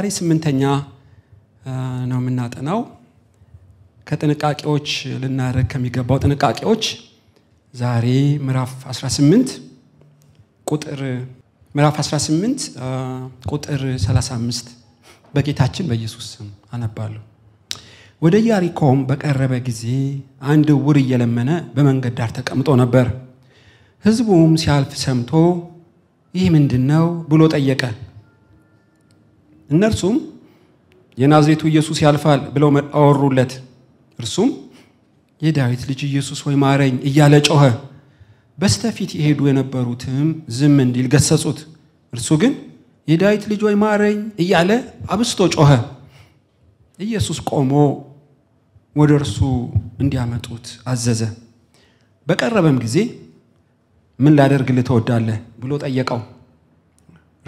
ዛሬ ስምንተኛ ነው የምናጠናው። ከጥንቃቄዎች ልናደረግ ከሚገባው ጥንቃቄዎች ዛሬ ምዕራፍ 18 ቁጥር ምዕራፍ 18 ቁጥር 35 በጌታችን በኢየሱስ ስም አነባለሁ። ወደ ያሪኮም በቀረበ ጊዜ አንድ ውር እየለመነ በመንገድ ዳር ተቀምጦ ነበር። ህዝቡም ሲያልፍ ሰምቶ ይህ ምንድን ነው ብሎ ጠየቀ። እነርሱም የናዝሬቱ ኢየሱስ ያልፋል ብለው አወሩለት። እርሱም የዳዊት ልጅ ኢየሱስ ወይ ማረኝ እያለ ጮኸ። በስተፊት የሄዱ የነበሩትም ዝም እንዲል ገሰጹት። እርሱ ግን የዳዊት ልጅ ወይ ማረኝ እያለ አብስቶ ጮኸ። ኢየሱስ ቆሞ ወደ እርሱ እንዲያመጡት አዘዘ። በቀረበም ጊዜ ምን ላደርግልህ ትወዳለህ ብሎ ጠየቀው።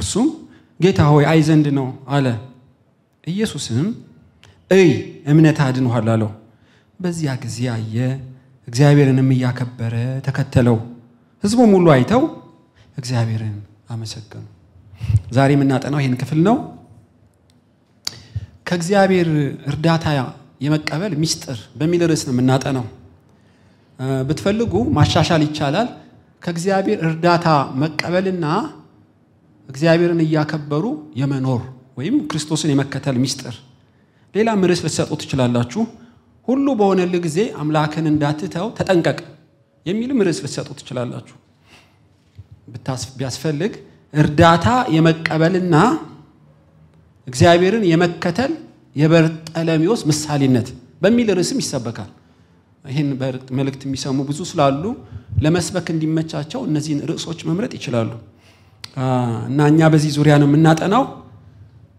እርሱም ጌታ ሆይ አይ ዘንድ ነው አለ ኢየሱስም እይ እምነት አድንኋል አለው በዚያ ጊዜ አየ እግዚአብሔርንም እያከበረ ተከተለው ህዝቡም ሁሉ አይተው እግዚአብሔርን አመሰገኑ ዛሬ የምናጠናው ይህን ክፍል ነው ከእግዚአብሔር እርዳታ የመቀበል ሚስጥር በሚል ርዕስ ነው የምናጠናው ብትፈልጉ ማሻሻል ይቻላል ከእግዚአብሔር እርዳታ መቀበልና እግዚአብሔርን እያከበሩ የመኖር ወይም ክርስቶስን የመከተል ሚስጥር። ሌላም ርዕስ ልትሰጡ ትችላላችሁ። ሁሉ በሆነል ጊዜ አምላክን እንዳትተው ተጠንቀቅ የሚልም ርዕስ ልትሰጡ ትችላላችሁ። ቢያስፈልግ እርዳታ የመቀበልና እግዚአብሔርን የመከተል የበርጠለሚዎስ ምሳሌነት በሚል ርዕስም ይሰበካል። ይህን መልእክት የሚሰሙ ብዙ ስላሉ ለመስበክ እንዲመቻቸው እነዚህን ርዕሶች መምረጥ ይችላሉ። እና እኛ በዚህ ዙሪያ ነው የምናጠናው።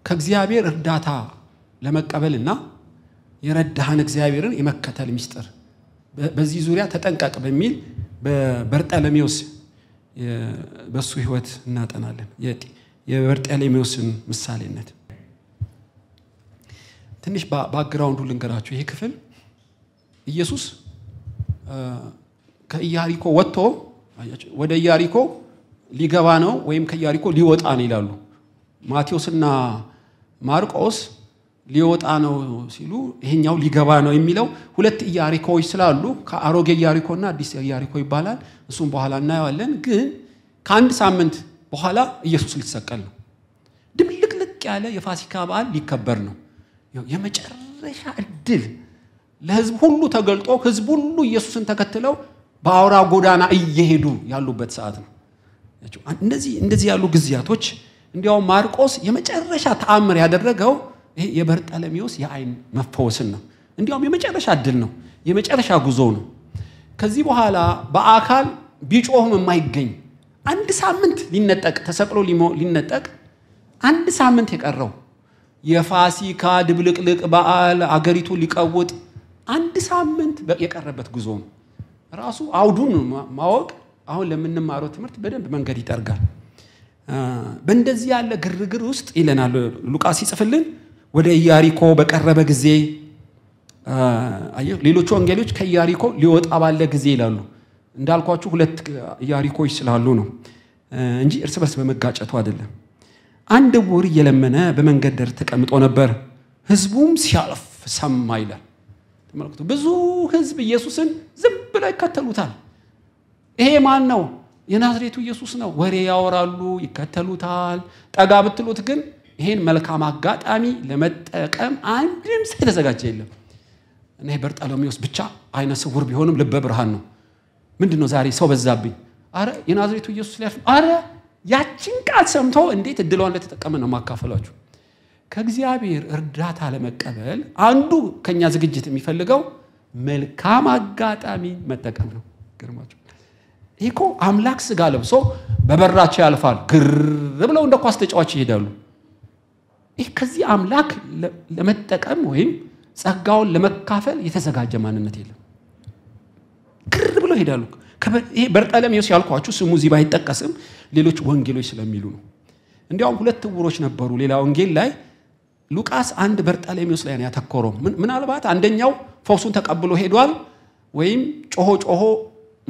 ከእግዚአብሔር እርዳታ ለመቀበል እና የረዳህን እግዚአብሔርን የመከተል ሚስጥር በዚህ ዙሪያ ተጠንቀቅ በሚል በበርጠለሜዎስ በእሱ ህይወት እናጠናለን። የበርጠለሜዎስን ምሳሌነት ትንሽ በአግራውንዱ ልንገራችሁ። ይህ ክፍል ኢየሱስ ከኢያሪኮ ወጥቶ ወደ ኢያሪኮ ሊገባ ነው ወይም ከኢያሪኮ ሊወጣ ነው ይላሉ። ማቴዎስና ማርቆስ ሊወጣ ነው ሲሉ ይሄኛው ሊገባ ነው የሚለው ሁለት ኢያሪኮዎች ስላሉ ከአሮጌ ኢያሪኮና አዲስ ኢያሪኮ ይባላል። እሱም በኋላ እናየዋለን። ግን ከአንድ ሳምንት በኋላ ኢየሱስ ሊሰቀል ነው። ድብልቅልቅ ያለ የፋሲካ በዓል ሊከበር ነው። የመጨረሻ እድል ለህዝብ ሁሉ ተገልጦ ህዝብ ሁሉ ኢየሱስን ተከትለው በአውራ ጎዳና እየሄዱ ያሉበት ሰዓት ነው። ናቸው። እንደዚህ እንደዚህ ያሉ ግዚያቶች እንዲያውም ማርቆስ የመጨረሻ ተአምር ያደረገው ይሄ የበርጠለሜዎስ የአይን መፈወስን ነው። እንዲያውም የመጨረሻ እድል ነው፣ የመጨረሻ ጉዞ ነው። ከዚህ በኋላ በአካል ቢጮህም የማይገኝ አንድ ሳምንት ሊነጠቅ ተሰቅሎ ሊነጠቅ አንድ ሳምንት የቀረው የፋሲካ ድብልቅልቅ በዓል አገሪቱ ሊቀውጥ አንድ ሳምንት የቀረበት ጉዞ ነው። ራሱ አውዱን ማወቅ አሁን ለምንማረው ትምህርት በደንብ መንገድ ይጠርጋል። በእንደዚህ ያለ ግርግር ውስጥ ይለናል ሉቃስ ይጽፍልን፣ ወደ ኢያሪኮ በቀረበ ጊዜ ሌሎቹ ወንጌሎች ከኢያሪኮ ሊወጣ ባለ ጊዜ ይላሉ። እንዳልኳችሁ ሁለት ኢያሪኮች ስላሉ ነው እንጂ እርስ በርስ በመጋጨቱ አይደለም። አንድ ዕውር እየለመነ በመንገድ ዳር ተቀምጦ ነበር፣ ህዝቡም ሲያልፍ ሰማ ይላል። ተመልክቱ፣ ብዙ ህዝብ ኢየሱስን ዝም ብለው ይከተሉታል። ይሄ ማን ነው? የናዝሬቱ ኢየሱስ ነው። ወሬ ያወራሉ፣ ይከተሉታል። ጠጋ ብትሉት ግን ይሄን መልካም አጋጣሚ ለመጠቀም አንድም ሰው የተዘጋጀ የለም። እና በርጠሎሜዎስ ብቻ አይነ ስውር ቢሆንም ልበ ብርሃን ነው። ምንድን ነው ዛሬ ሰው በዛብኝ? አረ የናዝሬቱ ኢየሱስ ሊያልፍ አረ ያችን ቃል ሰምቶ እንዴት እድሏን ለተጠቀመ ነው ማካፈላችሁ። ከእግዚአብሔር እርዳታ ለመቀበል አንዱ ከኛ ዝግጅት የሚፈልገው መልካም አጋጣሚ መጠቀም ነው። ግርማቸው ይህ እኮ አምላክ ስጋ ለብሶ በበራቸው ያልፋል። ግር ብለው እንደ ኳስ ተጫዋች ይሄዳሉ። ይህ ከዚህ አምላክ ለመጠቀም ወይም ጸጋውን ለመካፈል የተዘጋጀ ማንነት የለም። ግር ብለው ይሄዳሉ። ይሄ በርጠለሜዎስ ያልኳችሁ ስሙ እዚህ ባይጠቀስም ሌሎች ወንጌሎች ስለሚሉ ነው። እንዲያውም ሁለት ዕውሮች ነበሩ። ሌላ ወንጌል ላይ ሉቃስ አንድ በርጠለሜዎስ ላይ ነው ያተኮረው። ምናልባት አንደኛው ፈውሱን ተቀብሎ ሄዷል ወይም ጮሆ ጮሆ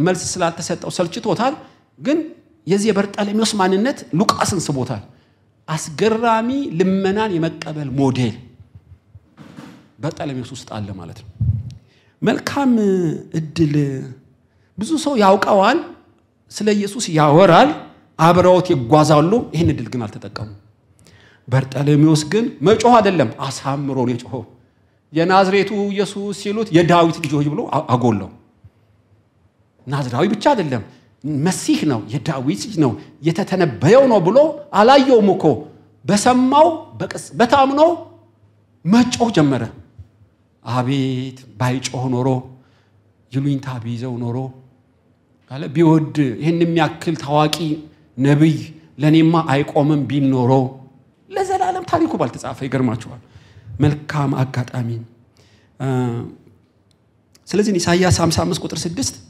መልስ ስላልተሰጠው ሰልችቶታል። ግን የዚህ የበርጠሌሜዎስ ማንነት ሉቃስን ስቦታል። አስገራሚ ልመናን የመቀበል ሞዴል በርጠሌሜዎስ ውስጥ አለ ማለት ነው። መልካም እድል ብዙ ሰው ያውቀዋል፣ ስለ ኢየሱስ ያወራል፣ አብረውት ይጓዛሉ። ይህን እድል ግን አልተጠቀሙ። በርጠሌሜዎስ ግን መጮህ አይደለም አሳምሮ ነው የጮኸው። የናዝሬቱ ኢየሱስ ሲሉት የዳዊት ልጆች ብሎ አጎላው። ናዝራዊ ብቻ አይደለም መሲህ ነው የዳዊት ነው የተተነበየው ነው ብሎ አላየውም እኮ በሰማው በታምኖ መጮህ ጀመረ አቤት ባይጮህ ኖሮ ይሉኝታ ቢይዘው ኖሮ አለ ቢወድ ይህን የሚያክል ታዋቂ ነቢይ ለእኔማ አይቆምም ቢል ኖሮ ለዘላለም ታሪኩ ባልተጻፈ ይገርማችኋል መልካም አጋጣሚ ስለዚህ ኢሳያስ 55 ቁጥር 6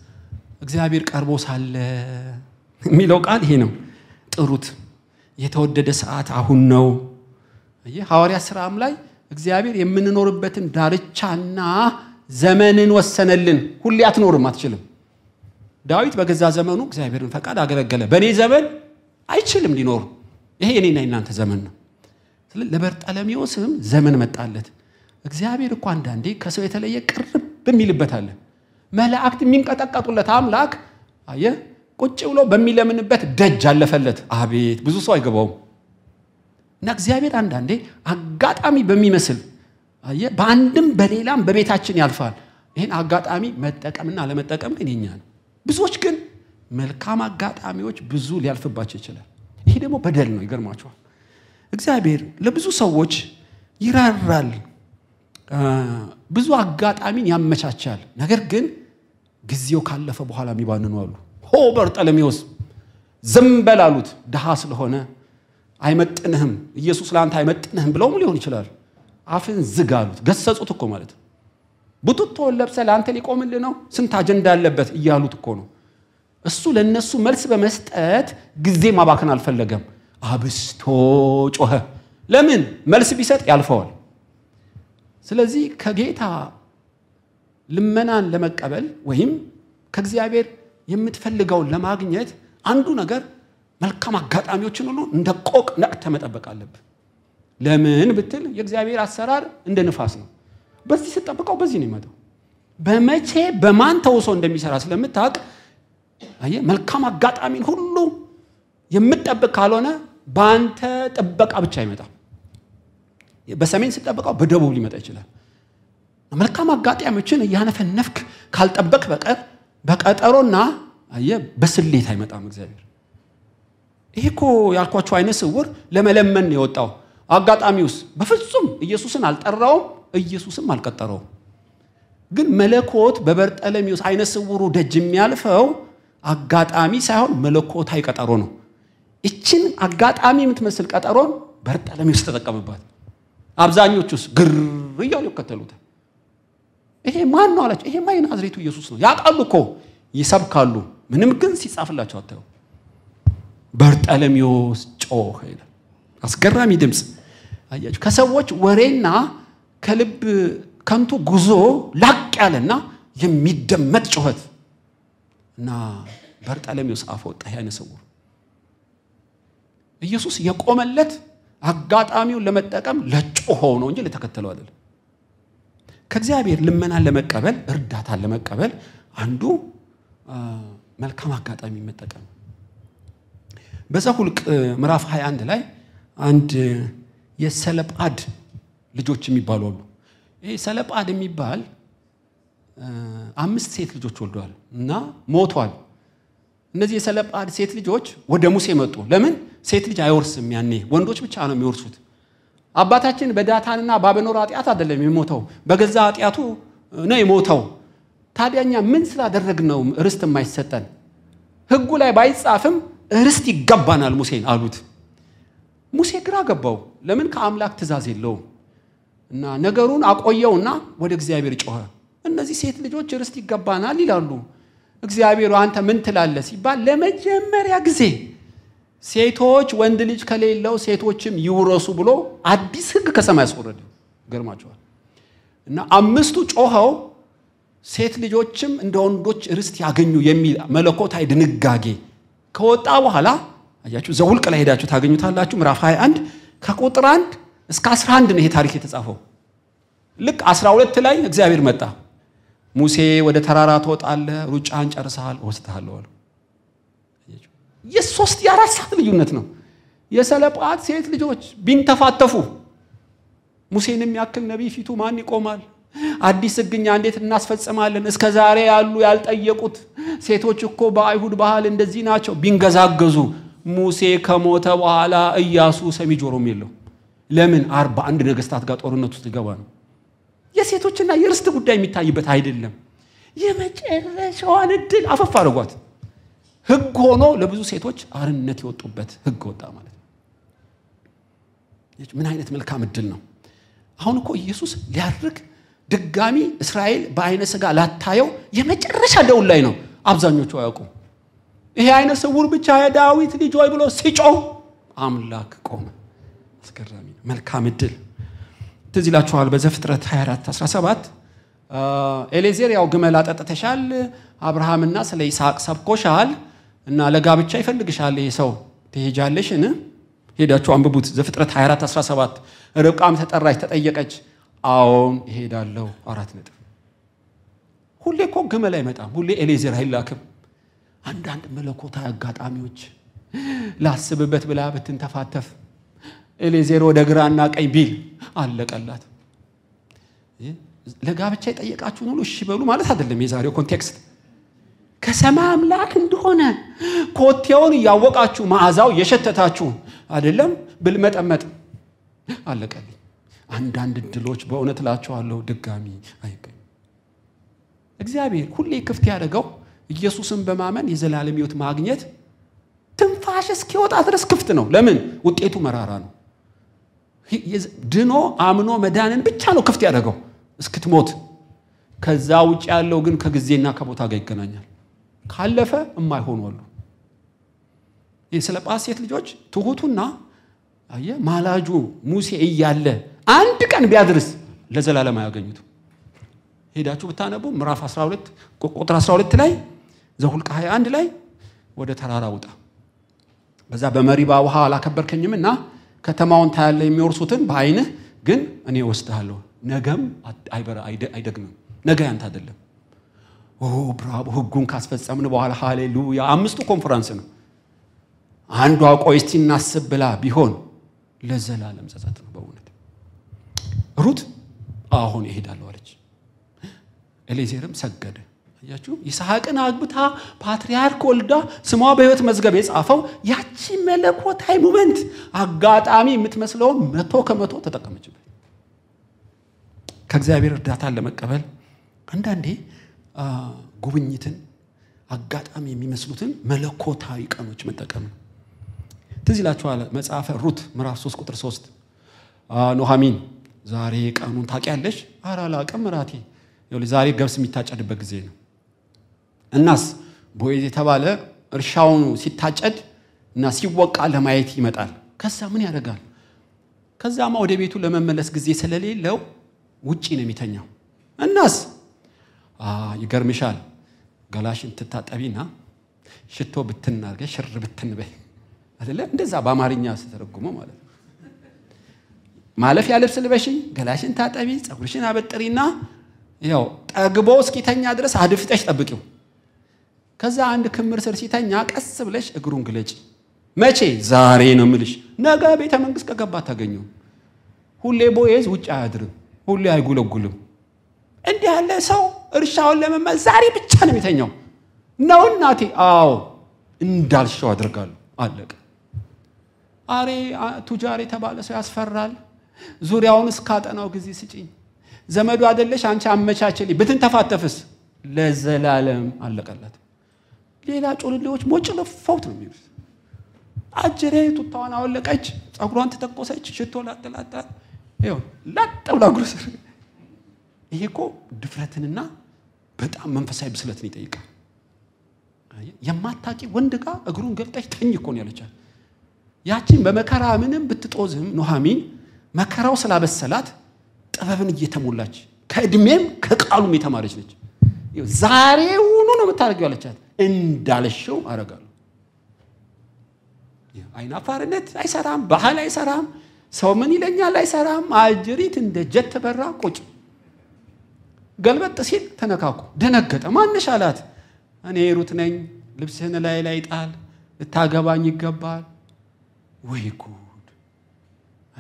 እግዚአብሔር ቀርቦ ሳለ የሚለው ቃል ይሄ ነው። ጥሩት፣ የተወደደ ሰዓት አሁን ነው። ይህ ሐዋርያ ስራም ላይ እግዚአብሔር የምንኖርበትን ዳርቻና ዘመንን ወሰነልን። ሁሌ አትኖርም፣ አትችልም። ዳዊት በገዛ ዘመኑ እግዚአብሔርን ፈቃድ አገለገለ። በእኔ ዘመን አይችልም ሊኖር። ይሄ የኔና የናንተ ዘመን ነው። ለበርጠለሜዎስም ዘመን መጣለት። እግዚአብሔር እኮ አንዳንዴ ከሰው የተለየ ቅርብ የሚልበት አለ። መላእክት የሚንቀጠቀጡለት አምላክ አየ ቁጭ ብሎ በሚለምንበት ደጅ አለፈለት። አቤት ብዙ ሰው አይገባውም። እና እግዚአብሔር አንዳንዴ አጋጣሚ በሚመስል አየ በአንድም በሌላም በቤታችን ያልፋል። ይህን አጋጣሚ መጠቀምና አለመጠቀም ግን የኛ ነው። ብዙዎች ግን መልካም አጋጣሚዎች ብዙ ሊያልፍባቸው ይችላል። ይሄ ደግሞ በደል ነው። ይገርማቸዋል። እግዚአብሔር ለብዙ ሰዎች ይራራል፣ ብዙ አጋጣሚን ያመቻቻል። ነገር ግን ጊዜው ካለፈ በኋላ የሚባንኑ አሉ። ሆ በርጠለሜዎስ ዝም በል አሉት። ድሃ ስለሆነ አይመጥንህም፣ ኢየሱስ ለአንተ አይመጥንህም ብለውም ሊሆን ይችላል። አፍን ዝግ አሉት። ገሰጹት እኮ ማለት ቡትቶን ለብሰ ለአንተ ሊቆምልህ ነው፣ ስንት አጀንዳ አለበት እያሉት እኮ ነው። እሱ ለነሱ መልስ በመስጠት ጊዜ ማባከን አልፈለገም። አብስቶ ጮኸ። ለምን? መልስ ቢሰጥ ያልፈዋል። ስለዚህ ከጌታ ልመናን ለመቀበል ወይም ከእግዚአብሔር የምትፈልገውን ለማግኘት አንዱ ነገር መልካም አጋጣሚዎችን ሁሉ እንደ ቆቅ ነቅተ መጠበቅ አለብህ። ለምን ብትል የእግዚአብሔር አሰራር እንደ ንፋስ ነው። በዚህ ስጠብቀው በዚህ ነው ይመጣው። በመቼ በማን ተውሶ እንደሚሰራ ስለምታውቅ መልካም አጋጣሚን ሁሉ የምትጠብቅ ካልሆነ በአንተ ጥበቃ ብቻ አይመጣም። በሰሜን ስጠብቀው በደቡብ ሊመጣ ይችላል። መልካም አጋጣሚዎችን እያነፈነፍክ ካልጠበቅ በቀር በቀጠሮና አየ በስሌት አይመጣም እግዚአብሔር። ይሄ እኮ ያልኳቸው አይነ ስውር ለመለመን የወጣው አጋጣሚውስ በፍጹም ኢየሱስን አልጠራውም፣ ኢየሱስም አልቀጠረውም። ግን መለኮት በበርጠለሚዎስ አይነ ስውሩ ደጅ የሚያልፈው አጋጣሚ ሳይሆን መለኮታዊ ቀጠሮ ነው። እችን አጋጣሚ የምትመስል ቀጠሮን በርጠለሚዎስ ተጠቀምባት። አብዛኞቹስ ግር እያሉ ይከተሉታል። ይሄ ማን ነው አላቸው። ይሄማ የናዝሬቱ ኢየሱስ ነው። ያውቃሉ እኮ ይሰብካሉ፣ ምንም ግን ሲጻፍላቸው አታዩ። በርጠለሚዎስ ጮኸ ይላል። አስገራሚ ድምፅ አያችሁ። ከሰዎች ወሬና ከልብ ከንቱ ጉዞ ላቅ ያለና የሚደመጥ ጩኸት እና በርጠለሜዎስ አፈ ወጣ። ዓይነ ስውር ኢየሱስ የቆመለት አጋጣሚውን ለመጠቀም ለጮኸው ነው እንጂ ለተከተለው አይደለም። ከእግዚአብሔር ልመናን ለመቀበል እርዳታን ለመቀበል አንዱ መልካም አጋጣሚ መጠቀም። በዘኍልቍ ምዕራፍ 21 ላይ አንድ የሰለጳድ ልጆች የሚባሉ አሉ። ይህ ሰለጳድ የሚባል አምስት ሴት ልጆች ወልደዋል እና ሞቷል። እነዚህ የሰለጳድ ሴት ልጆች ወደ ሙሴ መጡ። ለምን ሴት ልጅ አይወርስም? ያኔ ወንዶች ብቻ ነው የሚወርሱት። አባታችን በዳታንና ባበኖር ኃጢአት አይደለም የሞተው፣ በገዛ ኃጢአቱ ነው የሞተው። ታዲያኛ ምን ስላደረግ ነው ርስት የማይሰጠን? ህጉ ላይ ባይጻፍም ርስት ይገባናል ሙሴን አሉት። ሙሴ ግራ ገባው። ለምን ከአምላክ ትእዛዝ የለውም? እና ነገሩን አቆየውና ወደ እግዚአብሔር ጮኸ። እነዚህ ሴት ልጆች ርስት ይገባናል ይላሉ። እግዚአብሔር አንተ ምን ትላለህ ሲባል ለመጀመሪያ ጊዜ ሴቶች ወንድ ልጅ ከሌለው ሴቶችም ይውረሱ ብሎ አዲስ ህግ ከሰማይ አስወረደ። ገርማቸዋል። እና አምስቱ ጮኸው ሴት ልጆችም እንደ ወንዶች ርስት ያገኙ የሚል መለኮታዊ ድንጋጌ ከወጣ በኋላ አያችሁ፣ ዘውልቅ ላይ ሄዳችሁ ታገኙታላችሁ። ምዕራፍ 21 ከቁጥር 1 እስከ 11 ነው ይሄ ታሪክ የተጻፈው። ልክ 12 ላይ እግዚአብሔር መጣ። ሙሴ ወደ ተራራ ትወጣለህ፣ ሩጫን ጨርሰሃል፣ እወስድሃለሁ አለው። የሶስት የአራት ሰዓት ልዩነት ነው። የሰለጳት ሴት ልጆች ቢንተፋተፉ ሙሴን የሚያክል ነቢይ ፊቱ ማን ይቆማል? አዲስ ሕግኛ እንዴት እናስፈጽማለን? እስከ ዛሬ ያሉ ያልጠየቁት ሴቶች እኮ በአይሁድ ባህል እንደዚህ ናቸው። ቢንገዛገዙ ሙሴ ከሞተ በኋላ እያሱ ሰሚ ጆሮም የለው። ለምን አርባ አንድ ነገስታት ጋር ጦርነት ውስጥ ነው። የሴቶችና የርስት ጉዳይ የሚታይበት አይደለም። የመጨረሻዋን እድል አፈፍ አድርጓት። ህግ ሆኖ ለብዙ ሴቶች አርነት የወጡበት ህግ ወጣ ማለት ነው። ምን አይነት መልካም እድል ነው! አሁን እኮ ኢየሱስ ሊያርግ ድጋሚ እስራኤል በአይነ ስጋ ላታየው የመጨረሻ ደውል ላይ ነው። አብዛኞቹ አያውቁ ይሄ አይነ ስውር ብቻ የዳዊት ልጅ ወይ ብሎ ሲጮው አምላክ ቆመ። አስገራሚ መልካም እድል ትዝ ይላችኋል። በዘፍጥረት 24 17 ኤሌዜር ያው ግመል አጠጥተሻል፣ አብርሃምና ስለ ይስሐቅ ሰብኮሻል እና ለጋብቻ ይፈልግሻል ይሄ ሰው ትሄጃለሽን? ሄዳችሁ አንብቡት። ዘፍጥረት 24 17 ርብቃም ተጠራች፣ ተጠየቀች። አዎን ይሄዳለው አራት ነጥብ። ሁሌ እኮ ግመል አይመጣም። ሁሌ ኤሌዘር አይላክም። አንዳንድ መለኮታዊ አጋጣሚዎች ላስብበት ብላ ብትንተፋተፍ ኤሌዜር ወደ ግራና ቀኝ ቢል አለቀላት። ለጋብቻ የጠየቃችሁን ሁሉ እሺ በሉ ማለት አይደለም የዛሬው ኮንቴክስት ከሰማይ አምላክ እንደሆነ ኮቴውን እያወቃችሁ መዓዛው የሸተታችሁ አይደለም ብልመጠመጥ አለቀልኝ። አንዳንድ እድሎች በእውነት እላቸዋለሁ ድጋሚ አይገኙ። እግዚአብሔር ሁሌ ክፍት ያደረገው ኢየሱስን በማመን የዘላለም ሕይወት ማግኘት ትንፋሽ እስኪወጣ ድረስ ክፍት ነው። ለምን? ውጤቱ መራራ ነው። ድኖ አምኖ መዳንን ብቻ ነው ክፍት ያደረገው እስክትሞት። ከዛ ውጭ ያለው ግን ከጊዜና ከቦታ ጋር ይገናኛል። ካለፈ የማይሆኑ አሉ። ስለ ሴት ልጆች ትሁቱና አየ ማላጁ ሙሴ እያለ አንድ ቀን ቢያድርስ ለዘላለም አያገኙት ሄዳችሁ ብታነቡ ምዕራፍ 12 ቁጥር 12 ላይ ዘሁልቅ 21 ላይ ወደ ተራራ ውጣ፣ በዛ በመሪባ ውሃ አላከበርከኝም እና ከተማውን ታያለ የሚወርሱትን በአይንህ ግን እኔ ወስድሃለሁ። ነገም አይደግምም። ነገ ያንተ አይደለም። ብራቦ ህጉን ካስፈጸምን በኋላ ሃሌሉያ። አምስቱ ኮንፈረንስ ነው። አንዷ ቆይ እስቲ እናስብ ብላ ቢሆን ለዘላለም ጸጸት ነው። በእውነት ሩት አሁን ይሄዳለሁ አለች። ኤሌዜርም ሰገደ። አያችሁ፣ ይስሐቅን አግብታ ፓትርያርክ ወልዳ ስሟ በህይወት መዝገብ የጻፈው ያቺ መለኮታዊ ሙመንት አጋጣሚ የምትመስለውን መቶ ከመቶ ተጠቀመችበት። ከእግዚአብሔር እርዳታን ለመቀበል አንዳንዴ ጉብኝትን አጋጣሚ የሚመስሉትን መለኮታዊ ቀኖች መጠቀም ነው። ትዝ ይላችኋል መጽሐፈ ሩት ምዕራፍ 3 ቁጥር 3 ኖሃሚን ዛሬ ቀኑን ታውቂያለሽ? ኧረ ራቴ። ዛሬ ገብስ የሚታጨድበት ጊዜ ነው። እናስ ቦዔዝ የተባለ እርሻውን ሲታጨድ እና ሲወቃ ለማየት ይመጣል። ከዛ ምን ያደርጋል? ከዛማ ወደ ቤቱ ለመመለስ ጊዜ ስለሌለው ውጪ ነው የሚተኛው። እናስ ይገርምሻል፣ ገላሽን ትታጠቢና ሽቶ ብትን አድርገሽ ሽር ብትን አይደለ? እንደዛ በአማርኛ ስተረጉመ ማለት ነው። ማለፊያ ልብስ ልበሺ፣ ገላሽን ታጠቢ፣ ፀጉርሽን አበጥሪና ያው ጠግቦ እስኪተኛ ድረስ አድፍጠሽ ጠብቂው። ከዛ አንድ ክምር ስር ሲተኛ ቀስ ብለሽ እግሩን ግለጭ። መቼ? ዛሬ ነው ምልሽ። ነገ ቤተ መንግስት ከገባ ታገኙ ሁሌ ቦዬዝ ውጭ አያድርም፣ ሁሌ አይጉለጉልም። እንዲህ ያለ ሰው እርሻውን ለመመል ዛሬ ብቻ ነው የሚተኛው ነው እናቴ። አዎ እንዳልሸው አድርጋሉ አለቀ። አሬ ቱጃር የተባለ ሰው ያስፈራል። ዙሪያውን እስካጠናው ጊዜ ስጭኝ። ዘመዱ አደለሽ አንቺ አመቻችልኝ። ብትን ተፋተፍስ ለዘላለም አለቀላት። ሌላ ጮልሌዎች ሞጭ ለፈውት ነው የሚሉት። አጅሬ ቱታዋን አወለቀች፣ ጸጉሯን ተተኮሰች፣ ሽቶ ላጠላጣ ላጥ ብላ ጉርስ። ይሄ እኮ ድፍረትንና በጣም መንፈሳዊ ብስለትን ይጠይቃል። የማታቂ ወንድ ጋር እግሩን ገብጠች ተኝ እኮ ነው ያለቻት። ያችን በመከራ ምንም ብትጦዝም ኑሐሚን መከራው ስላበሰላት ጥበብን እየተሞላች ከእድሜም ከቃሉም የተማረች ነች። ሁኑ ነው የምታደርገው ያለቻት። እንዳለሸው አረጋለሁ። አይናፋርነት አይሰራም፣ ባህል አይሰራም፣ ሰው ምን ይለኛል አይሰራም። አጅሪት እንደ ጀት ተበራ ቁጭ ገልበጥ ሲል ተነካኩ፣ ደነገጠ። ማንሽ አላት። እኔ ሩት ነኝ፣ ልብስህን ላይ ላይ ጣል፣ ልታገባኝ ይገባል ወይ ጉድ!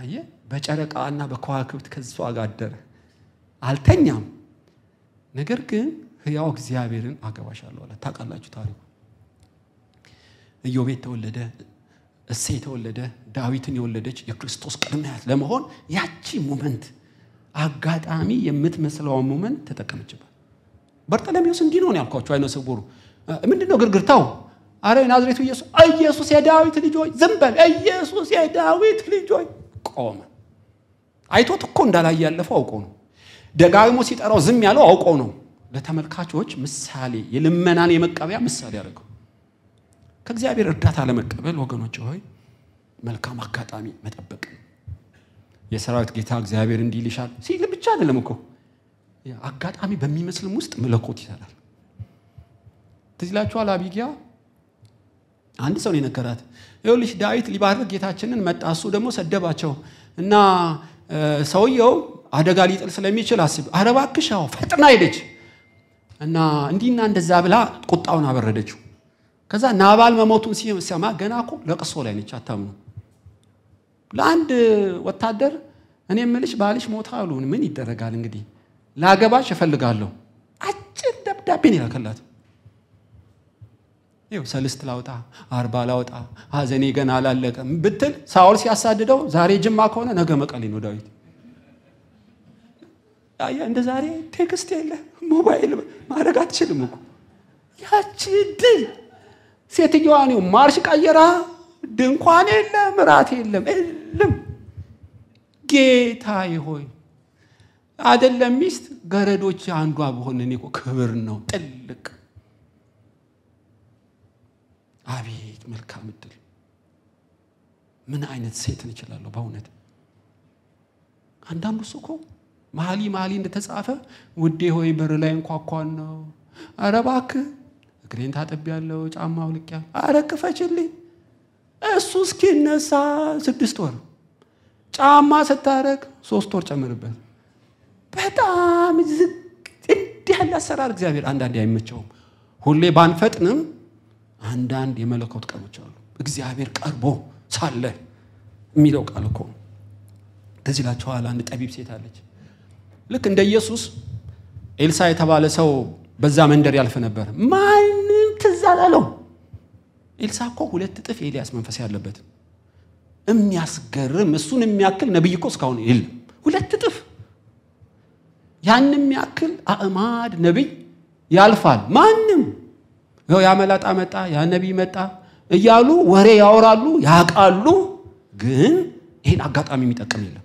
አየህ፣ በጨረቃና በከዋክብት ከእሷ ጋር አደረ። አልተኛም። ነገር ግን ህያው እግዚአብሔርን አገባሻለሁ አላት። ታውቃላችሁ ታሪኩ። እዮቤት ተወለደ፣ እሴ ተወለደ፣ ዳዊትን የወለደች የክርስቶስ ቅድሚያት ለመሆን ያቺ ሙመንት አጋጣሚ የምትመስለውን ሙመንት ተጠቀመችበት። በርጠለሜዎስ እንዲህ ነው ያልኳቸው አይነ ስውሩ ግርግርታው አረ የናዝሬቱ ኢየሱስ ኢየሱስ የዳዊት ልጆች ዝም በል ኢየሱስ የዳዊት ልጆች ቆመ። አይቶት እኮ እንዳላይ ያለፈው አውቆ ነው። ደጋግሞ ሲጠራው ዝም ያለው አውቆ ነው። ለተመልካቾች ምሳሌ፣ የልመናን የመቀበያ ምሳሌ አድርገው ከእግዚአብሔር እርዳታ ለመቀበል ወገኖች ሆይ መልካም አጋጣሚ መጠበቅ የሰራዊት ጌታ እግዚአብሔር እንዲህ ይልሻል ሲል ብቻ አይደለም እኮ አጋጣሚ በሚመስልም ውስጥ መለኮት ይሰራል። ትዝ ይላችኋል አቢጊያ አንድ ሰው ነው የነገራት ይኸውልሽ ዳዊት ሊባርክ ጌታችንን መጣ እሱ ደግሞ ሰደባቸው እና ሰውየው አደጋ ሊጥል ስለሚችል አስብ አረባክሽ አዎ ፈጥና ሄደች እና እንዲና እንደዛ ብላ ቁጣውን አበረደችው ከዛ ናባል መሞቱን ሲሰማ ገና እኮ ለቅሶ ላይ ነች አታምኑ ለአንድ ወታደር እኔ ምልሽ ባልሽ ሞታ አሉ ምን ይደረጋል እንግዲህ ላገባሽ እፈልጋለሁ አጭር ደብዳቤን ያከላት ይኸው ሰልስት ላውጣ አርባ ላውጣ ሀዘኔ ገና አላለቀም ብትል ሳውል ሲያሳድደው ዛሬ ጅማ ከሆነ ነገ መቀሌ ነው ዳዊት። እንደ ዛሬ ቴክስት የለ ሞባይል ማድረግ አትችልም እኮ ያቺ ድል ሴትየዋ ነው ማርሽ ቀየራ። ድንኳን የለ ምራት የለም እልም ጌታ ይሆይ አደለም ሚስት ገረዶች አንዷ በሆነ እኔ ክብር ነው ጥልቅ አቤት መልካም እድል! ምን አይነት ሴትን እችላለሁ በእውነት አንዳንዱ እኮ መሀሊ መሀሊ እንደተጻፈ ውዴ ሆይ በር ላይ እንኳኳን ነው። አረ ባክ እግሬን ያለው ጫማ አውልቄያለሁ፣ አረ ክፈችልኝ። እሱ እስኪነሳ ስድስት ወር ጫማ ስታረግ ሶስት ወር ጨምርበት። በጣም ዝቅ እንዲህ ያለ አሰራር እግዚአብሔር አንዳንዴ አይመቸውም። ሁሌ ባንፈጥንም አንዳንድ የመለኮት ቀኖች አሉ። እግዚአብሔር ቀርቦ ሳለ የሚለው ቃል እኮ ትዝ ይላችኋል። አንድ ጠቢብ ሴት አለች። ልክ እንደ ኢየሱስ ኤልሳ የተባለ ሰው በዛ መንደር ያልፍ ነበር። ማንም ትዝ አላለው። ኤልሳ እኮ ሁለት እጥፍ የኤልያስ መንፈስ ያለበት የሚያስገርም እሱን የሚያክል ነቢይ እኮ እስካሁን የለም። ሁለት እጥፍ ያን የሚያክል አእማድ ነቢይ ያልፋል ማንም ያ ያመላጣ መጣ፣ ያ መጣ እያሉ ወሬ ያወራሉ፣ ያውቃሉ። ግን ይሄን አጋጣሚ የሚጠቅም የለም።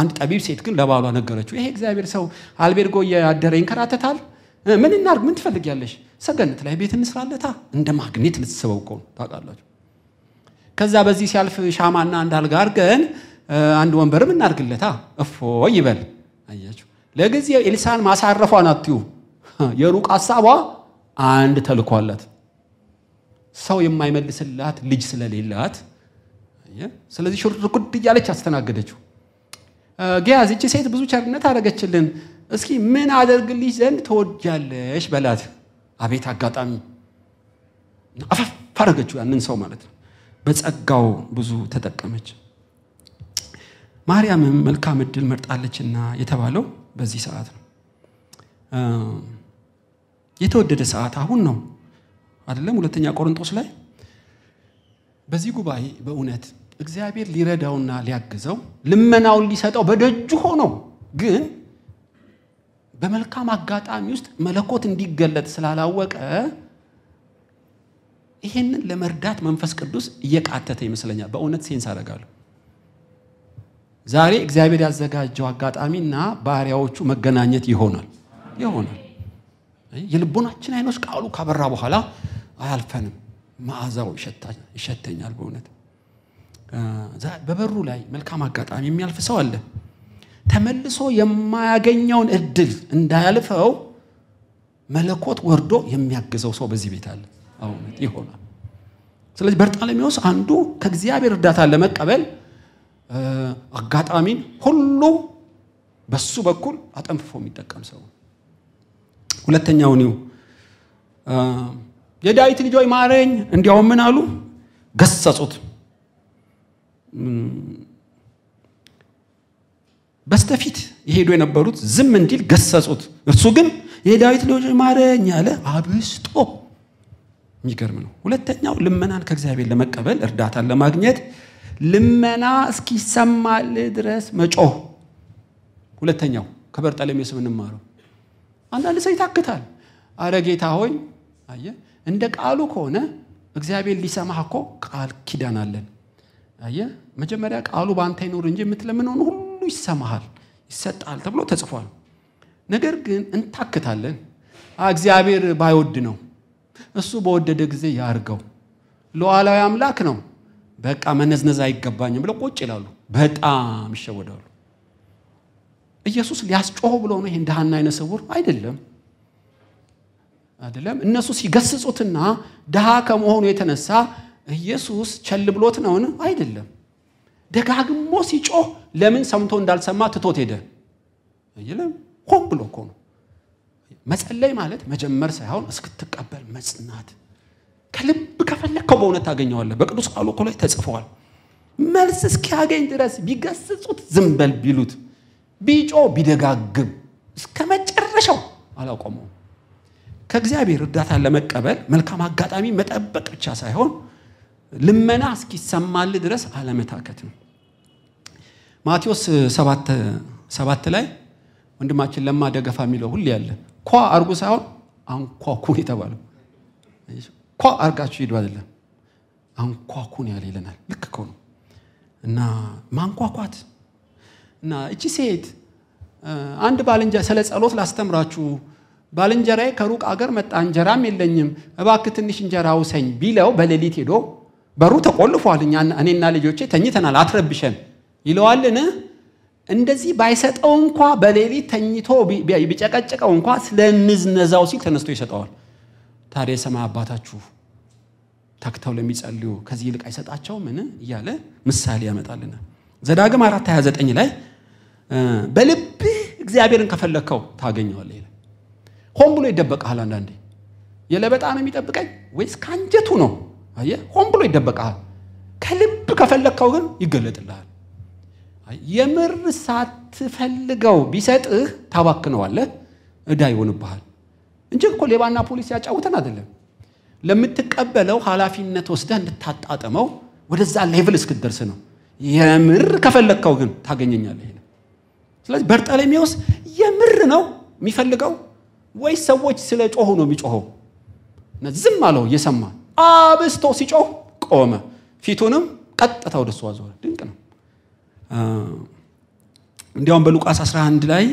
አንድ ጠቢብ ሴት ግን ለባሏ ነገረችው። ይሄ እግዚአብሔር ሰው አልቤርጎ እያደረ ይንከራተታል። ምን እናርግ? ምን ትፈልጊያለሽ? ሰገነት ላይ ቤት እንስራለታ። እንደ ማግኔት ልትስበው እኮ ታውቃላችሁ። ከዛ በዚህ ሲያልፍ ሻማና አንድ አልጋ አድርገን አንድ ወንበርም እናርግለታ፣ እፎ ይበል። አያችሁ፣ ለጊዜ ኤልሳን ማሳረፏን አትዩ። የሩቅ ሀሳቧ አንድ ተልኮ አላት። ሰው የማይመልስላት ልጅ ስለሌላት፣ ስለዚህ ሽርጉድ እያለች አስተናገደችው። ገያዝ እቺ ሴት ብዙ ቸርነት አደረገችልን፣ እስኪ ምን አደርግልሽ ዘንድ ተወጃለሽ በላት። አቤት አጋጣሚ! አፈፍ አደረገችው ያንን ሰው ማለት ነው። በጸጋው ብዙ ተጠቀመች። ማርያምም መልካም እድል መርጣለችና የተባለው በዚህ ሰዓት ነው። የተወደደ ሰዓት አሁን ነው አይደለም? ሁለተኛ ቆሮንቶስ ላይ በዚህ ጉባኤ በእውነት እግዚአብሔር ሊረዳውና ሊያግዘው ልመናውን ሊሰጠው በደጁ ሆኖ ግን በመልካም አጋጣሚ ውስጥ መለኮት እንዲገለጥ ስላላወቀ ይሄንን ለመርዳት መንፈስ ቅዱስ እየቃተተ ይመስለኛል። በእውነት ሴንስ አደርጋለሁ። ዛሬ እግዚአብሔር ያዘጋጀው አጋጣሚና ባህሪያዎቹ መገናኘት ይሆናል ይሆናል። የልቦናችን አይኖች ቃሉ ካበራ በኋላ አያልፈንም። ማዕዛው ይሸተኛል። በእውነት በበሩ ላይ መልካም አጋጣሚ የሚያልፍ ሰው አለ። ተመልሶ የማያገኘውን እድል እንዳያልፈው መለኮት ወርዶ የሚያግዘው ሰው በዚህ ቤት አለ። እውነት ይሆናል። ስለዚህ በርጣለሚዎስ አንዱ ከእግዚአብሔር እርዳታ ለመቀበል አጋጣሚን ሁሉ በሱ በኩል አጠንፍፎ የሚጠቀም ሰው ሁለተኛው ነው የዳዊት ልጆች ማረኝ እንዲያውም ምን አሉ ገሰጹት በስተፊት የሄዱ የነበሩት ዝም እንዲል ገሰጹት እርሱ ግን የዳዊት ልጆች ማረኝ አለ አብስጦ የሚገርም ነው ሁለተኛው ልመናን ከእግዚአብሔር ለመቀበል እርዳታን ለማግኘት ልመና እስኪሰማል ድረስ መጮህ ሁለተኛው ከበርጠሌሜዎስ የምንማረው አንዳንድ ሰው ይታክታል። አረ ጌታ ሆይ አየ እንደ ቃሉ ከሆነ እግዚአብሔር ሊሰማህ እኮ ቃል ኪዳን አለን። አየ መጀመሪያ ቃሉ በአንተ ይኖር እንጂ የምትለምነውን ሁሉ ይሰማሃል፣ ይሰጣል ተብሎ ተጽፏል። ነገር ግን እንታክታለን። እግዚአብሔር ባይወድ ነው፣ እሱ በወደደ ጊዜ ያርገው፣ ሉዓላዊ አምላክ ነው፣ በቃ መነዝነዝ አይገባኝም ብለው ቁጭ ይላሉ። በጣም ይሸወዳሉ። ኢየሱስ ሊያስጮህ ብሎ ነው ይሄን ድሃና አይነ ስውር አይደለም አይደለም እነሱ ሲገስጹትና ድሃ ከመሆኑ የተነሳ ኢየሱስ ቸል ብሎት ነውን አይደለም ደጋግሞ ሲጮህ ለምን ሰምቶ እንዳልሰማ ትቶት ሄደ አይደለም ሆን ብሎ እኮ ነው መጸለይ ማለት መጀመር ሳይሆን እስክትቀበል መጽናት ከልብ ከፈለግከው በእውነት ታገኘዋለህ በቅዱስ ቃሉ ላይ ተጽፈዋል መልስ እስኪያገኝ ድረስ ቢገስጹት ዝምበል ቢሉት ቢጮ ቢደጋግም እስከ መጨረሻው አላቆመውም። ከእግዚአብሔር እርዳታ ለመቀበል መልካም አጋጣሚ መጠበቅ ብቻ ሳይሆን ልመና እስኪሰማል ድረስ አለመታከት ነው። ማቴዎስ ሰባት ላይ ወንድማችን ለማ ደገፋ የሚለው ሁሌ ያለ ኳ አርጉ ሳይሆን አንኳኩ የተባለው ኳ አርጋችሁ ሂዱ አይደለም አንኳኩን ያለ ይለናል። ልክ ከሆኑ እና ማንኳኳት እና እቺ ሴት አንድ ባልንጀራ ስለ ጸሎት ላስተምራችሁ ባልንጀራዬ ከሩቅ አገር መጣ እንጀራም የለኝም እባክ ትንሽ እንጀራ ውሰኝ ቢለው በሌሊት ሄዶ በሩ ተቆልፏል እኔና ልጆቼ ተኝተናል አትረብሸን ይለዋልን እንደዚህ ባይሰጠው እንኳ በሌሊት ተኝቶ ቢጨቀጭቀው እንኳ ስለንዝነዛው ሲል ተነስቶ ይሰጠዋል ታዲያ የሰማ አባታችሁ ተክተው ለሚጸልዩ ከዚህ ይልቅ አይሰጣቸው ምን እያለ ምሳሌ ያመጣልናል ዘዳግም አራት 29 ላይ በልብህ እግዚአብሔርን ከፈለግከው ታገኘዋለህ ይላል። ሆን ብሎ ይደበቅሃል። አንዳንዴ የለበጣ ነው የሚጠብቀኝ ወይስ ከአንጀቱ ነው? አየህ፣ ሆን ብሎ ይደበቅሃል። ከልብ ከፈለግከው ግን ይገለጥልሃል። የምር ሳትፈልገው ቢሰጥህ ታባክነዋለህ፣ እዳ ይሆንብሃል። እንጂ እኮ ሌባና ፖሊስ ያጫውተን አይደለም። ለምትቀበለው ኃላፊነት ወስደህ እንድታጣጥመው ወደዛ ሌቭል እስክትደርስ ነው። የምር ከፈለግከው ግን ታገኘኛለህ። ስለዚህ በርጠሌሜዎስ የምር ነው የሚፈልገው ወይስ ሰዎች ስለ ጮሁ ነው የሚጮኸው? ዝም አለው እየሰማ አብስቶ ሲጮህ ቆመ። ፊቱንም ቀጥታ ወደ እሱ አዞረ። ድንቅ ነው። እንዲያውም በሉቃስ 11 ላይ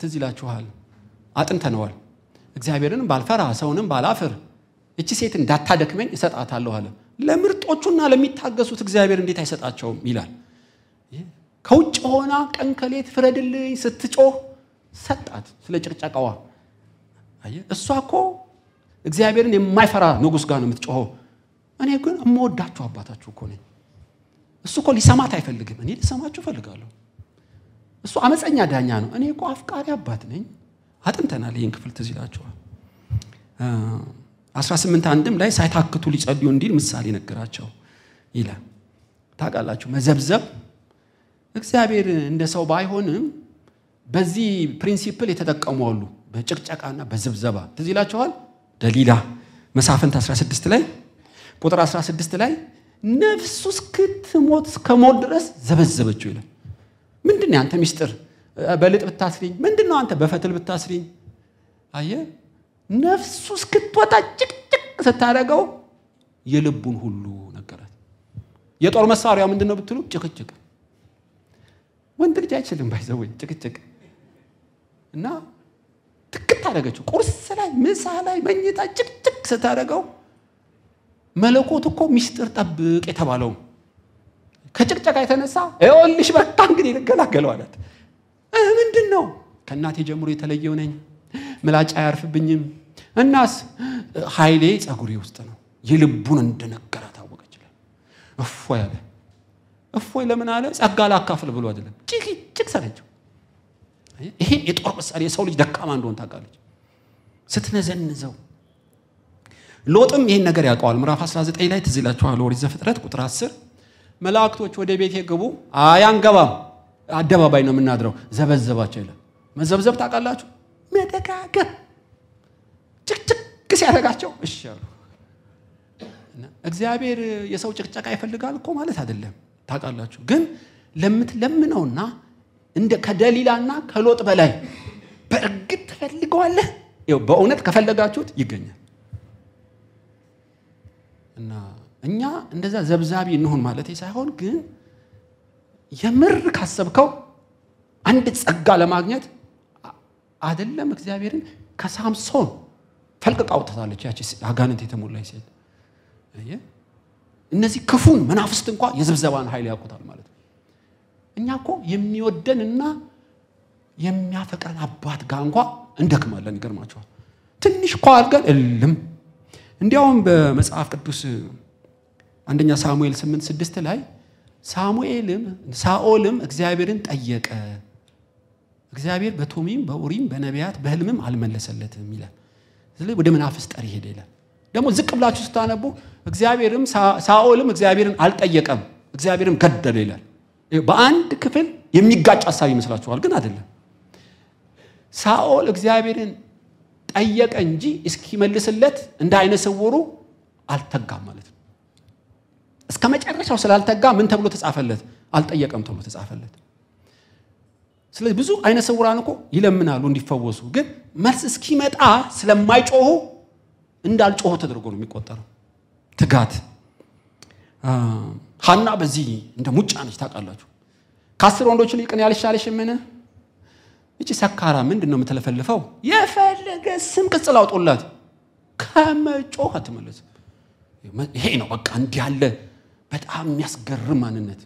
ትዝ ይላችኋል፣ አጥንተነዋል። እግዚአብሔርን ባልፈራ ሰውንም ባላፍር እቺ ሴት እንዳታደክመኝ እሰጣታለሁ አለ። ለምርጦቹና ለሚታገሱት እግዚአብሔር እንዴት አይሰጣቸውም ይላል። ከውጭ ሆና ቀን ከሌት ፍረድልኝ ስትጮህ ሰጣት። ስለ ጭቅጨቃዋ እሷ እኮ እግዚአብሔርን የማይፈራ ንጉሥ ጋር ነው የምትጮኸው። እኔ ግን እመወዳችሁ አባታችሁ እኮ ነኝ። እሱ እኮ ሊሰማት አይፈልግም። እኔ ሊሰማችሁ እፈልጋለሁ። እሱ አመፀኛ ዳኛ ነው። እኔ እኮ አፍቃሪ አባት ነኝ። አጥንተናል ይህን ክፍል ትዝ ይላችኋል። 18 አንድም ላይ ሳይታክቱ ሊጸልዩ እንዲል ምሳሌ ነገራቸው ይላል። ታውቃላችሁ መዘብዘብ እግዚአብሔር እንደ ሰው ባይሆንም በዚህ ፕሪንሲፕል የተጠቀሙ አሉ። በጭቅጨቃና በዝብዘባ ትዝ ይላችኋል። ደሊላ መሳፍንት 16 ላይ ቁጥር 16 ላይ ነፍሱ እስክትሞት እስከሞት ድረስ ዘበዘበችው ይላል። ምንድን ያንተ ሚስጥር? በልጥ ብታስሪኝ ምንድን አንተ በፈትል ብታስሪኝ? አየ ነፍሱ እስክትወጣ ጭቅጭቅ ስታደረገው የልቡን ሁሉ ነገራት። የጦር መሳሪያ ምንድን ነው ብትሉ ጭቅጭቅ ወንድ ልጅ አይችልም ባይዘው ጭቅጭቅ እና ትክት አደረገችው። ቁርስ ላይ፣ ምሳ ላይ፣ መኝታ ጭቅጭቅ ስታደረገው መለኮት እኮ ሚስጥር ጠብቅ የተባለው ከጭቅጨቃ የተነሳ ይኸውልሽ በቃ እንግዲህ ልገላገለው አላት። ምንድን ነው ከእናቴ ጀምሮ የተለየው ነኝ፣ ምላጭ አያርፍብኝም። እናስ ኃይሌ ጸጉሬ ውስጥ ነው። የልቡን እንደነገረ ታወቀችላል እፎ ያለ እፎይ ለምን አለ? ጸጋ ላካፍል ብሎ አይደለም። እጅግ ጭቅ ሰለቸው። ይሄ የጦር ምሳሌ የሰው ልጅ ደካማ እንደሆን ታውቃለች ስትነዘንዘው። ሎጥም ይህን ነገር ያውቀዋል። ምዕራፍ 19 ላይ ትዝ ይላችኋል። ፍጥረት ዘፍጥረት ቁጥር 10 መላእክቶች ወደ ቤት የግቡ አያንገባም አደባባይ ነው የምናድረው፣ ዘበዘባቸው ይላል። መዘብዘብ ታውቃላችሁ፣ መደጋገር ጭቅጭቅ ሲያደርጋቸው እሺ አሉ። እግዚአብሔር የሰው ጭቅጨቃ ይፈልጋል እኮ ማለት አይደለም። ታውቃላችሁ። ግን ለምትለምነውና እንደ ከደሊላና ከሎጥ በላይ በእርግጥ ትፈልገዋለህ። በእውነት ከፈለጋችሁት ይገኛል። እና እኛ እንደዛ ዘብዛቢ እንሆን ማለት ሳይሆን ግን የምር ካሰብከው አንድ ጸጋ ለማግኘት አይደለም እግዚአብሔርን ከሳምሶን ፈልቅቃ አውጥታለች ያቺ አጋንንት የተሞላች ሴት እነዚህ ክፉን መናፍስት እንኳ የዝብዘባን ኃይል ያውቁታል ማለት ነው። እኛ እኮ የሚወደንና የሚያፈቅረን አባት ጋር እንኳ እንደክማለን። ይገርማቸዋል። ትንሽ እኳ አድርገን እልም። እንዲያውም በመጽሐፍ ቅዱስ አንደኛ ሳሙኤል 8 ስድስት ላይ ሳሙኤልም ሳኦልም እግዚአብሔርን ጠየቀ፣ እግዚአብሔር በቱሚም በኡሪም በነቢያት በህልምም አልመለሰለትም ይላል። ስለዚህ ወደ መናፍስ ጠሪ ሄደ ይላል። ደግሞ ዝቅ ብላችሁ ስታነቡ እግዚአብሔርም ሳኦልም እግዚአብሔርን አልጠየቀም እግዚአብሔርም ገደለ ይላል። በአንድ ክፍል የሚጋጭ ሀሳብ ይመስላችኋል፣ ግን አይደለም። ሳኦል እግዚአብሔርን ጠየቀ እንጂ እስኪመልስለት እንደ አይነ ስውሩ አልተጋም ማለት ነው። እስከ መጨረሻው ስላልተጋ ምን ተብሎ ተጻፈለት? አልጠየቀም ተብሎ ተጻፈለት። ስለዚህ ብዙ አይነ ስውራን እኮ ይለምናሉ እንዲፈወሱ፣ ግን መልስ እስኪመጣ ስለማይጮሁ እንዳልጮኸ ተደርጎ ነው የሚቆጠረው። ትጋት ሀና በዚህ እንደ ሙጫ ነች ታውቃላችሁ። ከአስር ወንዶች ይልቅ ያልሻለሽ ምን እጭ ሰካራ ምንድን ነው የምትለፈልፈው? የፈለገ ስም ቅጽል አውጦላት ከመጮህ አትመለስም። ይሄ ነው በቃ እንዲህ ያለ በጣም የሚያስገርም ማንነት፣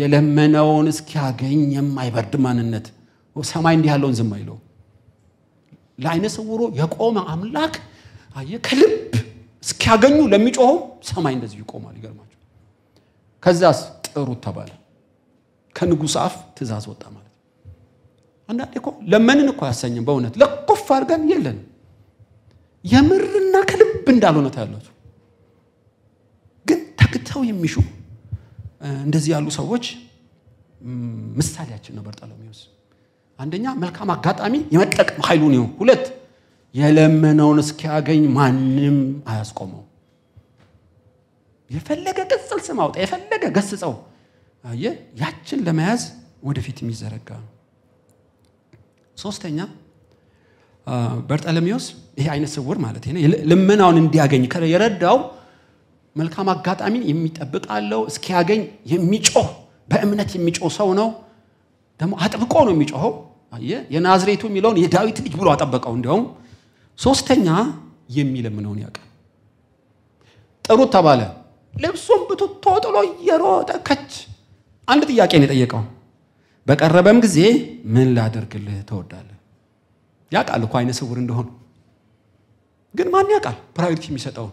የለመነውን እስኪያገኝ የማይበርድ ማንነት። ሰማይ እንዲህ ያለውን ዝም አይለው። ለአይነ ስውሩ የቆመ አምላክ አየ ከልብ እስኪያገኙ ለሚጮሁ ሰማይ እንደዚህ ይቆማል። ይገርማቸው። ከዛስ ጥሩት ተባለ። ከንጉሥ አፍ ትእዛዝ ወጣ ማለት አንዳንዴ እኮ ለመንን እኮ አያሰኝም። በእውነት ለኮፍ አድርገን የለንም። የምርና ከልብ እንዳልሆነ ታያላችሁ። ግን ተግተው የሚሹ እንደዚህ ያሉ ሰዎች ምሳሌያችን ነበር ጠለሚዎስ። አንደኛ መልካም አጋጣሚ የመጠቀም ኃይሉ ነው። ሁለት የለመነውን እስኪያገኝ ማንም አያስቆመው። የፈለገ ቅጽል ስም አውጣ፣ የፈለገ ገስጸው፣ ያችን ለመያዝ ወደፊት የሚዘረጋ ነው። ሶስተኛ በርጠለሚዎስ ይሄ አይነ ስውር ማለት ነው። ልመናውን እንዲያገኝ የረዳው መልካም አጋጣሚን የሚጠብቃለው እስኪያገኝ የሚጮህ በእምነት የሚጮህ ሰው ነው። ደግሞ አጥብቆ ነው የሚጮኸው። የናዝሬቱ የሚለውን የዳዊት ልጅ ብሎ አጠበቀው። እንዲያውም ሶስተኛ የሚለምነውን ያውቃል። ጥሩት ተባለ። ልብሱን ብትቶ ጥሎ እየሮጠ ከች። አንድ ጥያቄ ነው የጠየቀው። በቀረበም ጊዜ ምን ላደርግልህ ተወዳለ ያውቃል እኮ አይነ ስውር እንደሆን ግን ማን ያውቃል ፕራዮሪቲ የሚሰጠው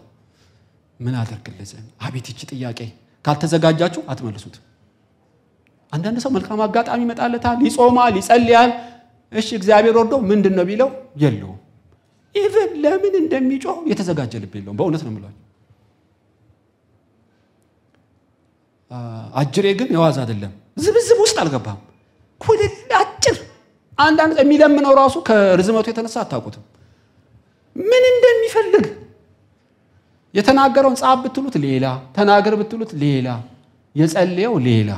ምን አደርግልህ ዘንድ። አቤት ይቺ ጥያቄ ካልተዘጋጃችሁ አትመልሱት። አንዳንድ ሰው መልካም አጋጣሚ ይመጣለታል፣ ይጾማል፣ ይጸልያል። እሺ እግዚአብሔር ወርዶ ምንድን ነው ቢለው የለውም። ኢቨን ለምን እንደሚጮህ የተዘጋጀ ልብ የለውም። በእውነት ነው የምላችሁ። አጅሬ ግን የዋዝ አይደለም፣ ዝብዝብ ውስጥ አልገባም። ኩልል አጭር። አንዳንድ የሚለምነው ራሱ ከርዝመቱ የተነሳ አታውቁትም ምን እንደሚፈልግ የተናገረውን ጻፍ ብትሉት ሌላ፣ ተናገር ብትሉት ሌላ፣ የጸለየው ሌላ።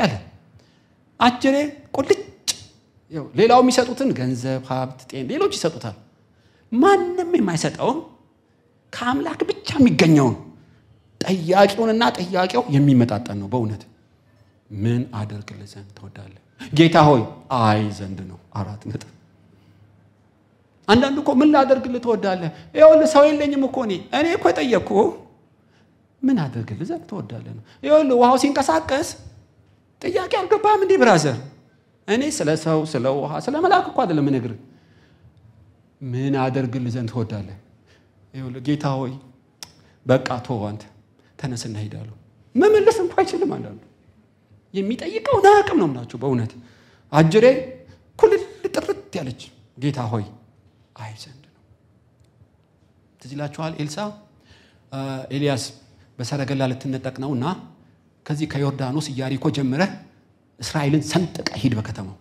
ያለ አጀሬ ቁልጭ። ሌላው የሚሰጡትን ገንዘብ፣ ሀብት፣ ጤን ሌሎች ይሰጡታል። ማንም የማይሰጠውን ከአምላክ ብቻ የሚገኘውን ጠያቂውንና ጠያቂው የሚመጣጠን ነው። በእውነት ምን አደርግልህ ዘንድ ትወዳለህ? ጌታ ሆይ አይ ዘንድ ነው። አራት ነጥብ። አንዳንዱ እኮ ምን ላደርግልህ ትወዳለህ? ይኸውልህ ሰው የለኝም እኮ እኔ እኔ እኮ የጠየቅኩህ ምን አደርግልህ ዘንድ ትወዳለህ ነው። ይኸውልህ ውሃው ሲንቀሳቀስ ጥያቄ አልገባህም እንዲህ ብራዘር? እኔ ስለ ሰው ስለ ውሃ ስለ መልአክ እኳ አደለም ነግር ምን አደርግልህ ዘንድ ትወዳለህ? ጌታ ሆይ በቃ ተወው አንተ ተነስና ሄዳሉ። መመለስ እንኳ አይችልም። አንዳንዱ የሚጠይቀው ናቅም ነው ምናቸው በእውነት አጅሬ ኩልል ጥርት ያለች ጌታ ሆይ አይ ዘንድ ነው። ትዚላችኋል ኤልሳ ኤልያስ በሰረገላ ልትነጠቅ ነው እና ከዚህ ከዮርዳኖስ ኢያሪኮ ጀምረህ እስራኤልን ሰንጥቀ ሂድ በከተማው።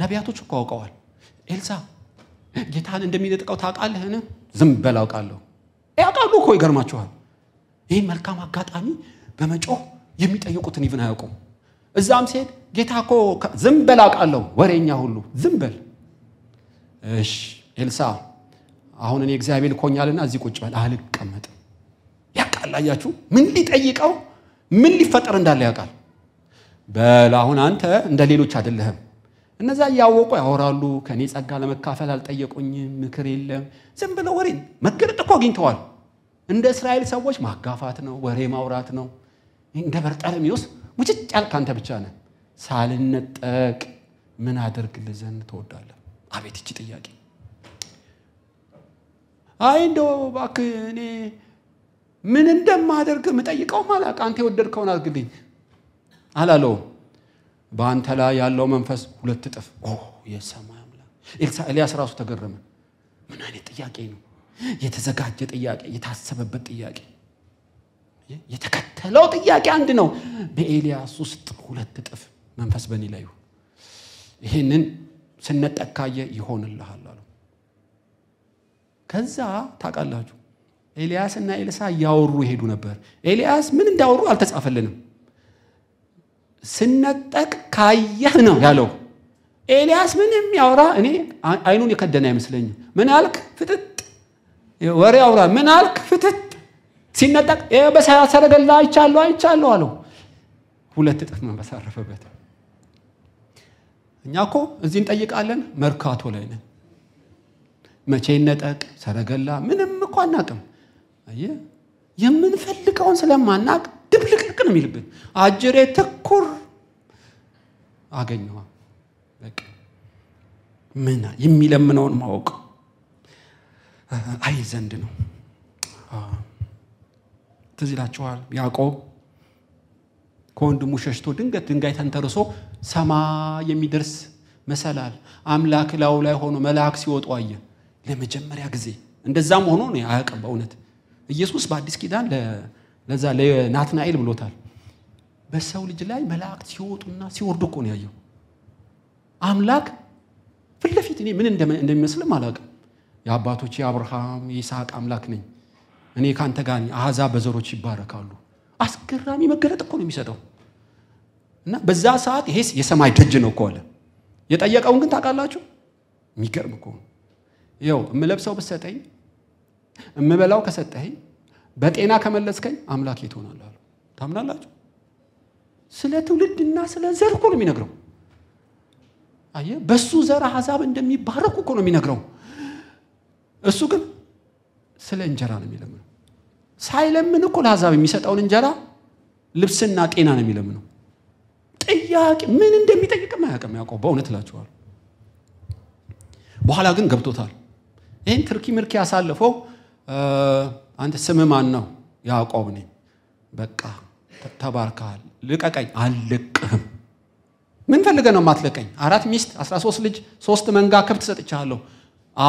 ነቢያቶች እኮ አውቀዋል። ኤልሳ ጌታን እንደሚነጥቀው ታውቃለህን? ዝም በል አውቃለሁ። ያውቃሉ እኮ ይገርማችኋል። ይህን መልካም አጋጣሚ በመጮህ የሚጠይቁትን ይብን አያውቁም። እዛም ሲሄድ ጌታ እኮ ዝም በል አውቃለሁ፣ ወሬኛ ሁሉ ዝም በል። እሺ ኤልሳ አሁን እኔ እግዚአብሔር ልኮኛልና እዚህ ቁጭ በል። አልቀመጥም። ያቃላያችሁ ምን ሊጠይቀው ምን ሊፈጠር እንዳለ ያውቃል። በል አሁን አንተ እንደ ሌሎች አይደለህም። እነዛ እያወቁ ያወራሉ። ከእኔ ጸጋ ለመካፈል አልጠየቁኝም። ምክር የለም። ዝም ብለው ወሬ መገለጥ እኮ አግኝተዋል። እንደ እስራኤል ሰዎች ማጋፋት ነው፣ ወሬ ማውራት ነው። እንደ በርጠልሜዎስ ሙጭጭ ያልክ አንተ ብቻ ነህ። ሳልነጠቅ ምን አደርግልህ ዘንድ ትወዳለህ? አቤት ይቺ ጥያቄ! አይ እንደው እባክህ እኔ ምን እንደማደርግ የምጠይቀውም አላውቅ፣ አንተ የወደድከውን አድርግልኝ አላለው። በአንተ ላይ ያለው መንፈስ ሁለት እጥፍ። የሰማይ አምላክ ኤልያስ ራሱ ተገረመ። ምን አይነት ጥያቄ ነው? የተዘጋጀ ጥያቄ፣ የታሰበበት ጥያቄ። የተከተለው ጥያቄ አንድ ነው። በኤልያስ ውስጥ ሁለት እጥፍ መንፈስ በእኔ ላይ ይሁን፣ ይህንን ስነጠካየ ይሆንልሃል አለው። ከዛ ታውቃላችሁ ኤልያስ እና ኤልሳ እያወሩ ይሄዱ ነበር። ኤልያስ ምን እንዳወሩ አልተጻፈልንም። ስነጠቅ ካየህ ነው ያለው። ኤልያስ ምንም ያወራ እኔ አይኑን የከደነ አይመስለኝም። ምን አልክ? ፍጥጥ ወሬ አውራ። ምን አልክ? ፍጥጥ ሲነጠቅ በሳያ ሰረገላ አይቻለሁ አይቻለሁ አለው። ሁለት እጥፍ መንፈስ አረፈበት። እኛ እኮ እዚህ እንጠይቃለን፣ መርካቶ ላይ ነን። መቼ ይነጠቅ ሰረገላ ምንም እኮ አናቅም። አየህ የምንፈልገውን ስለማናቅ ድብልቅልቅ ነው የሚልብን። አጅሬ ትኩር አገኘዋ ምን የሚለምነውን ማወቅ አይ ዘንድ ነው። ትዝ ያቆብ ያዕቆብ ከወንድሙ ሸሽቶ ድንገት ድንጋይ ተንተርሶ ሰማ የሚደርስ መሰላል አምላክ ላዩ ላይ ሆኖ መልአክ ሲወጡ አየ። ለመጀመሪያ ጊዜ እንደዛም ሆኖ ነው አያውቅም በእውነት ኢየሱስ በአዲስ ኪዳን ለዛ ለናትናኤል ብሎታል። በሰው ልጅ ላይ መላእክት ሲወጡና ሲወርዱ እኮ ነው ያየው። አምላክ ፍለፊት እኔ ምን እንደሚመስልም አላውቅም። የአባቶች የአብርሃም የይስሐቅ አምላክ ነኝ እኔ ከአንተ ጋር አሕዛብ በዘሮች ይባረካሉ። አስገራሚ መገለጥ እኮ ነው የሚሰጠው። እና በዛ ሰዓት ይሄ የሰማይ ደጅ ነው እኮ አለ። የጠየቀውን ግን ታውቃላችሁ፣ የሚገርም እኮ ነው። የምለብሰው ብትሰጠኝ እምበላው ከሰጠኸኝ፣ በጤና ከመለስከኝ አምላኬ ትሆናለህ አለው። ታምናላችሁ? ስለ ትውልድና ስለ ዘር እኮ ነው የሚነግረው። አየህ፣ በሱ ዘር አሕዛብ እንደሚባረኩ እኮ ነው የሚነግረው። እሱ ግን ስለ እንጀራ ነው የሚለምነው። ሳይለምን እኮ ለአሕዛብ የሚሰጠውን እንጀራ፣ ልብስና ጤና ነው የሚለምነው። ጥያቄ ምን እንደሚጠይቅም አያውቅም ያዕቆብ። በእውነት እላችኋለሁ። በኋላ ግን ገብቶታል። ይህን ትርኪ ምርኪ ያሳለፈው አንተ ስም ማን ነው? ያዕቆብ ነኝ። በቃ ተባርካል። ልቀቀኝ። አልለቅህም። ምን ፈልገ ነው የማትለቀኝ? አራት ሚስት፣ 13 ልጅ፣ ሶስት መንጋ ከብት ሰጥቻለሁ።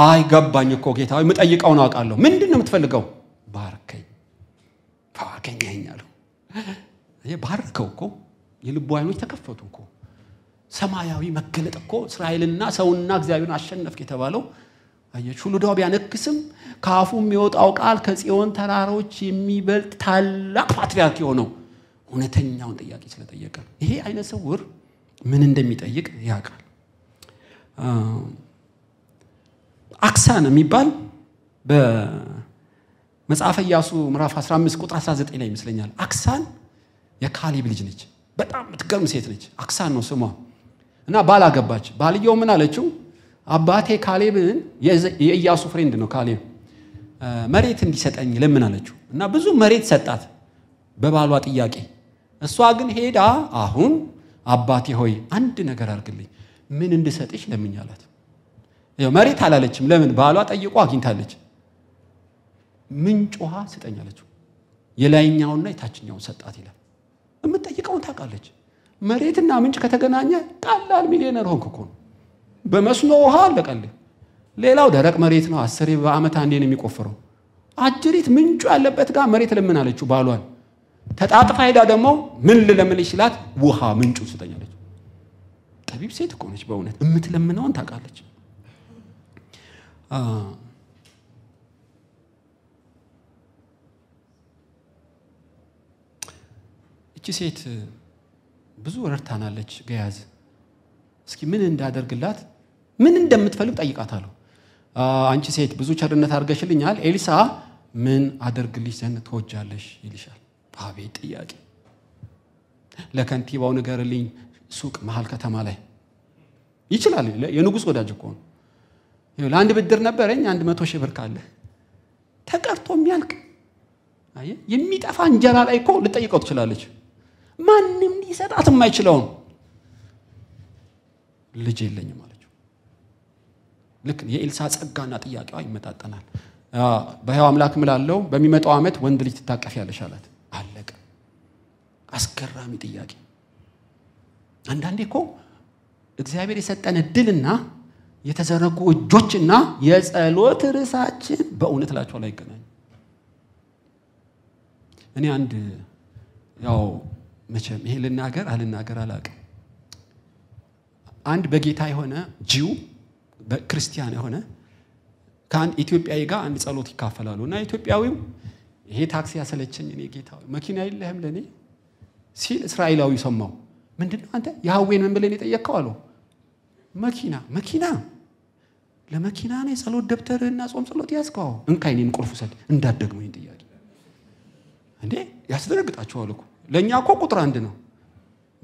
አይ ገባኝ እኮ ጌታ፣ የምጠይቀውን አውቃለሁ። ምንድን ነው የምትፈልገው? ባርከኝ፣ ባርከኝ ያኛለሁ። ባርከው እኮ የልቡ አይኖች ተከፈቱ እኮ ሰማያዊ መገለጥ እኮ እስራኤልና ሰውና እግዚአብሔርን አሸነፍክ የተባለው አያችሁ ሁሉ ዳው ቢያነክስም ከአፉ የሚወጣው ቃል ከጽዮን ተራሮች የሚበልጥ ታላቅ ፓትሪያርክ የሆነው እውነተኛውን ጥያቄ ስለጠየቀ ይሄ አይነ ስውር ምን እንደሚጠይቅ ያውቃል። አክሳን የሚባል በመጽሐፈ ኢያሱ ምዕራፍ 15 ቁጥር 19 ላይ ይመስለኛል። አክሳን የካሌብ ልጅ ነች። በጣም የምትገርም ሴት ነች። አክሳን ነው ስሟ እና ባል አገባች። ባልየው ምን አለችው? አባቴ ካሌብን የኢያሱ ፍሬንድ ነው ካሌብ መሬት እንዲሰጠኝ ለምን አለችው እና ብዙ መሬት ሰጣት በባሏ ጥያቄ እሷ ግን ሄዳ አሁን አባቴ ሆይ አንድ ነገር አድርግልኝ ምን እንድሰጥሽ ለምኝ አላት መሬት አላለችም ለምን ባሏ ጠይቆ አግኝታለች ምንጭ ውሃ ስጠኝ አለችው የላይኛውና የታችኛውን ሰጣት ይላል የምትጠይቀውን ታውቃለች መሬትና ምንጭ ከተገናኘ ቀላል ሚሊዮነር ሆንክ እኮ ነው በመስኖ ውሃ አለቀልህ። ሌላው ደረቅ መሬት ነው። አስሬ በአመት አንዴ ነው የሚቆፈረው። አጅሪት ምንጩ ያለበት ጋር መሬት ለምን አለችው ባሏን። ተጣጥፋ ሄዳ ደግሞ ምን ልለምልሽ ሲላት ውሃ ምንጩ ስጠኛለች። ጠቢብ ሴት እኮ ነች በእውነት የምትለምነውን ታውቃለች። እቺ ሴት ብዙ ረድታናለች። ገያዝ እስኪ ምን እንዳደርግላት ምን እንደምትፈልግ ጠይቃት አለው። አንቺ ሴት ብዙ ቸርነት አድርገሽልኛል፣ ኤሊሳ ምን አደርግልሽ ዘንድ ትወጃለሽ ይልሻል። አቤት ጥያቄ! ለከንቲባው ንገርልኝ፣ ሱቅ መሀል ከተማ ላይ ይችላል። የንጉሥ ወዳጅ እኮ ነው። ለአንድ ብድር ነበረኝ፣ አንድ መቶ ሺህ ብር ካለ ተቀርቶ የሚያልቅ የሚጠፋ እንጀራ ላይ እኮ ልጠይቀው ትችላለች። ማንም ሊሰጣት የማይችለውን ልጅ የለኝም ልክ የኤልሳ ጸጋና ጥያቄዋ ይመጣጠናል። በሕያው አምላክ ምላለው በሚመጣው ዓመት ወንድ ልጅ ያለሽ አላት። አለቀ። አስገራሚ ጥያቄ። አንዳንዴ እኮ እግዚአብሔር የሰጠን እድልና የተዘረጉ እጆችና የጸሎት ርዕሳችን በእውነት ላይ ይገናኝ። እኔ አንድ ያው መቼም ይሄ ልናገር አልናገር አላውቅም። አንድ በጌታ የሆነ ጂው ክርስቲያን የሆነ ከአንድ ኢትዮጵያዊ ጋር አንድ ጸሎት ይካፈላሉ እና ኢትዮጵያዊው ይሄ ታክሲ ያሰለቸኝ እኔ ጌታ መኪና የለህም ለእኔ ሲል እስራኤላዊ ሰማው። ምንድነው አንተ የሀዌን ምን ብለን የጠየቅከው አለው። መኪና መኪና ለመኪና ነው የጸሎት ደብተርህና ጾም ጸሎት ያዝከው። እንካ እኔን ቁልፍ ውሰድ እንዳትደግመው ይህን ጥያቄ። እንዴ ያስደነግጣችኋል እኮ ለእኛ እኮ ቁጥር አንድ ነው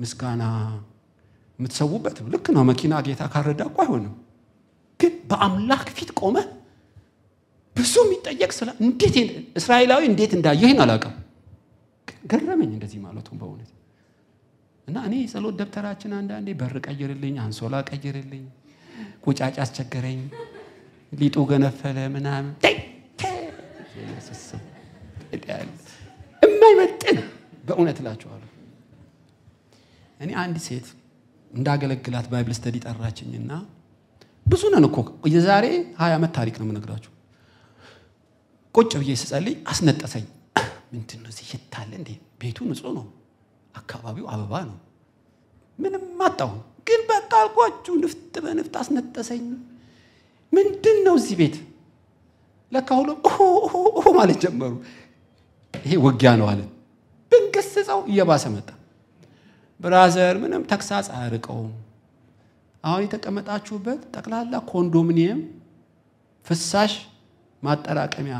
ምስጋና የምትሰዉበት ልክ ነው። መኪና ጌታ ካረዳ እኮ አይሆንም። ግን በአምላክ ፊት ቆመ ብዙ የሚጠየቅ ስለ እንዴት እስራኤላዊ እንዴት እንዳየ ይህን አላቀም ገረመኝ እንደዚህ ማለቱ በእውነት እና እኔ የጸሎት ደብተራችን አንዳንዴ በር ቀይርልኝ፣ አንሶላ ቀይርልኝ፣ ቁጫጭ አስቸገረኝ፣ ሊጡ ገነፈለ ምናምን የማይመጥን በእውነት እላችኋለሁ። እኔ አንድ ሴት እንዳገለግላት ባይብል ስተዲ ጠራችኝና ብዙ ነን እኮ የዛሬ ሀያ ዓመት ታሪክ ነው የምነግራችሁ። ቁጭ ብዬ ስጸልይ አስነጠሰኝ። ምንድን እዚህ የታለ እንዴ? ቤቱ ንጹህ ነው፣ አካባቢው አበባ ነው። ምንም አጣሁ፣ ግን በቃ አልኳችሁ፣ ንፍጥ በንፍጥ አስነጠሰኝ። ምንድን ነው እዚህ ቤት? ለካ ሁሉ ማለት ጀመሩ። ይሄ ውጊያ ነው አለን ብንገስጸው እየባሰ መጣ። ብራዘር ምንም ተክሳጽ አያርቀውም። አሁን የተቀመጣችሁበት ጠቅላላ ኮንዶሚኒየም ፍሳሽ ማጠራቀሚያ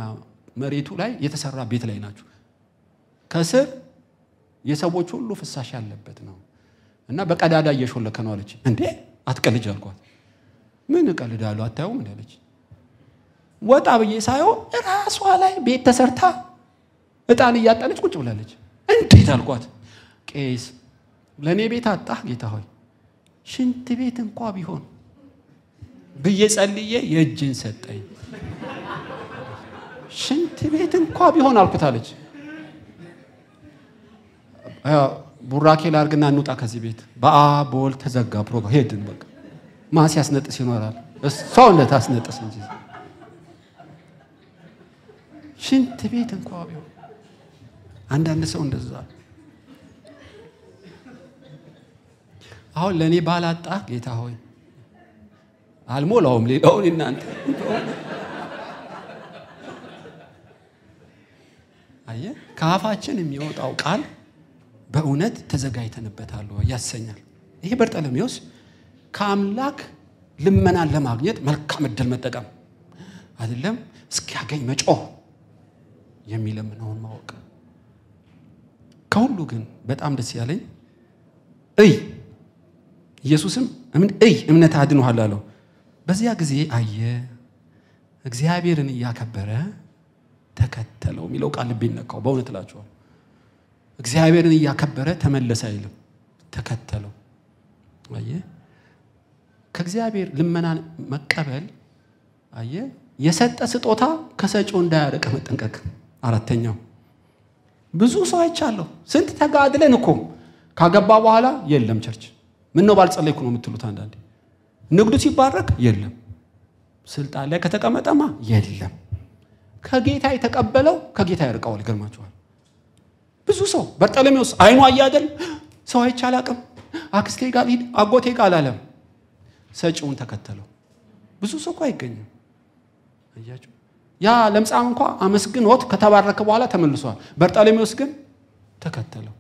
መሬቱ ላይ የተሰራ ቤት ላይ ናችሁ። ከስር የሰዎች ሁሉ ፍሳሽ ያለበት ነው እና በቀዳዳ እየሾለከ ነው አለች። እንዴ አትቀልጅ አልኳት። ምን እቀልዳለሁ አታየውም እንዲ አለች። ወጣ ብዬ ሳየው ራሷ ላይ ቤት ተሰርታ እጣን እያጠነች ቁጭ ብላለች። እንዴት አልኳት። ቄስ ለእኔ ቤት አጣ ጌታ ሆይ ሽንት ቤት እንኳ ቢሆን ብዬ ጸልዬ የእጅን ሰጠኝ። ሽንት ቤት እንኳ ቢሆን አልኩታለች። ቡራኬ ላርግና እንውጣ ከዚህ ቤት። በአቦል ተዘጋ ፕሮግራም ሄድን። በ ማን ያስነጥስ ይኖራል? እሷው አስነጥስ እንጂ ሽንት ቤት እንኳ ቢሆን አንዳንድ ሰው እንደዛ አሁን ለእኔ ባላጣ ጌታ ሆይ አልሞላውም። ሌላውን እናንተ አየ ከአፋችን የሚወጣው ቃል በእውነት ተዘጋጅተንበታል ያሰኛል። ይሄ በርጠለሜዎስ ከአምላክ ልመናን ለማግኘት መልካም እድል መጠቀም አይደለም፣ እስኪያገኝ መጮ የሚለምነውን ማወቅ። ከሁሉ ግን በጣም ደስ ያለኝ እይ ኢየሱስም እይ እምነት አድኖሃል አለው። በዚያ ጊዜ አየ፣ እግዚአብሔርን እያከበረ ተከተለው የሚለው ቃል ልቤን ነካው። በእውነት ላቸዋል እግዚአብሔርን እያከበረ ተመለሰ አይልም፣ ተከተለው። አየ ከእግዚአብሔር ልመናን መቀበል አየ የሰጠ ስጦታ ከሰጪው እንዳያርቅ መጠንቀቅ። አራተኛው ብዙ ሰው አይቻለሁ። ስንት ተጋድለን እኮ ካገባ በኋላ የለም ቸርች ምን ነው ባልጸለይኩ ነው የምትሉት አንዳንዴ። ንግዱ ሲባረክ የለም፣ ስልጣን ላይ ከተቀመጠማ የለም። ከጌታ የተቀበለው ከጌታ ያርቀዋል። ይገርማችኋል። ብዙ ሰው በርጠለሜውስ አይኑ አያደል ሰው አይቻል አቅም አክስቴ ጋር ሂድ አጎቴ ጋር አላለም፣ ሰጪውን ተከተለው። ብዙ ሰው እኮ አይገኝም። አያችሁ፣ ያ ለምጻም እንኳ አመስግኖት ከተባረከ በኋላ ተመልሷል። በርጠለሜውስ ግን ተከተለው።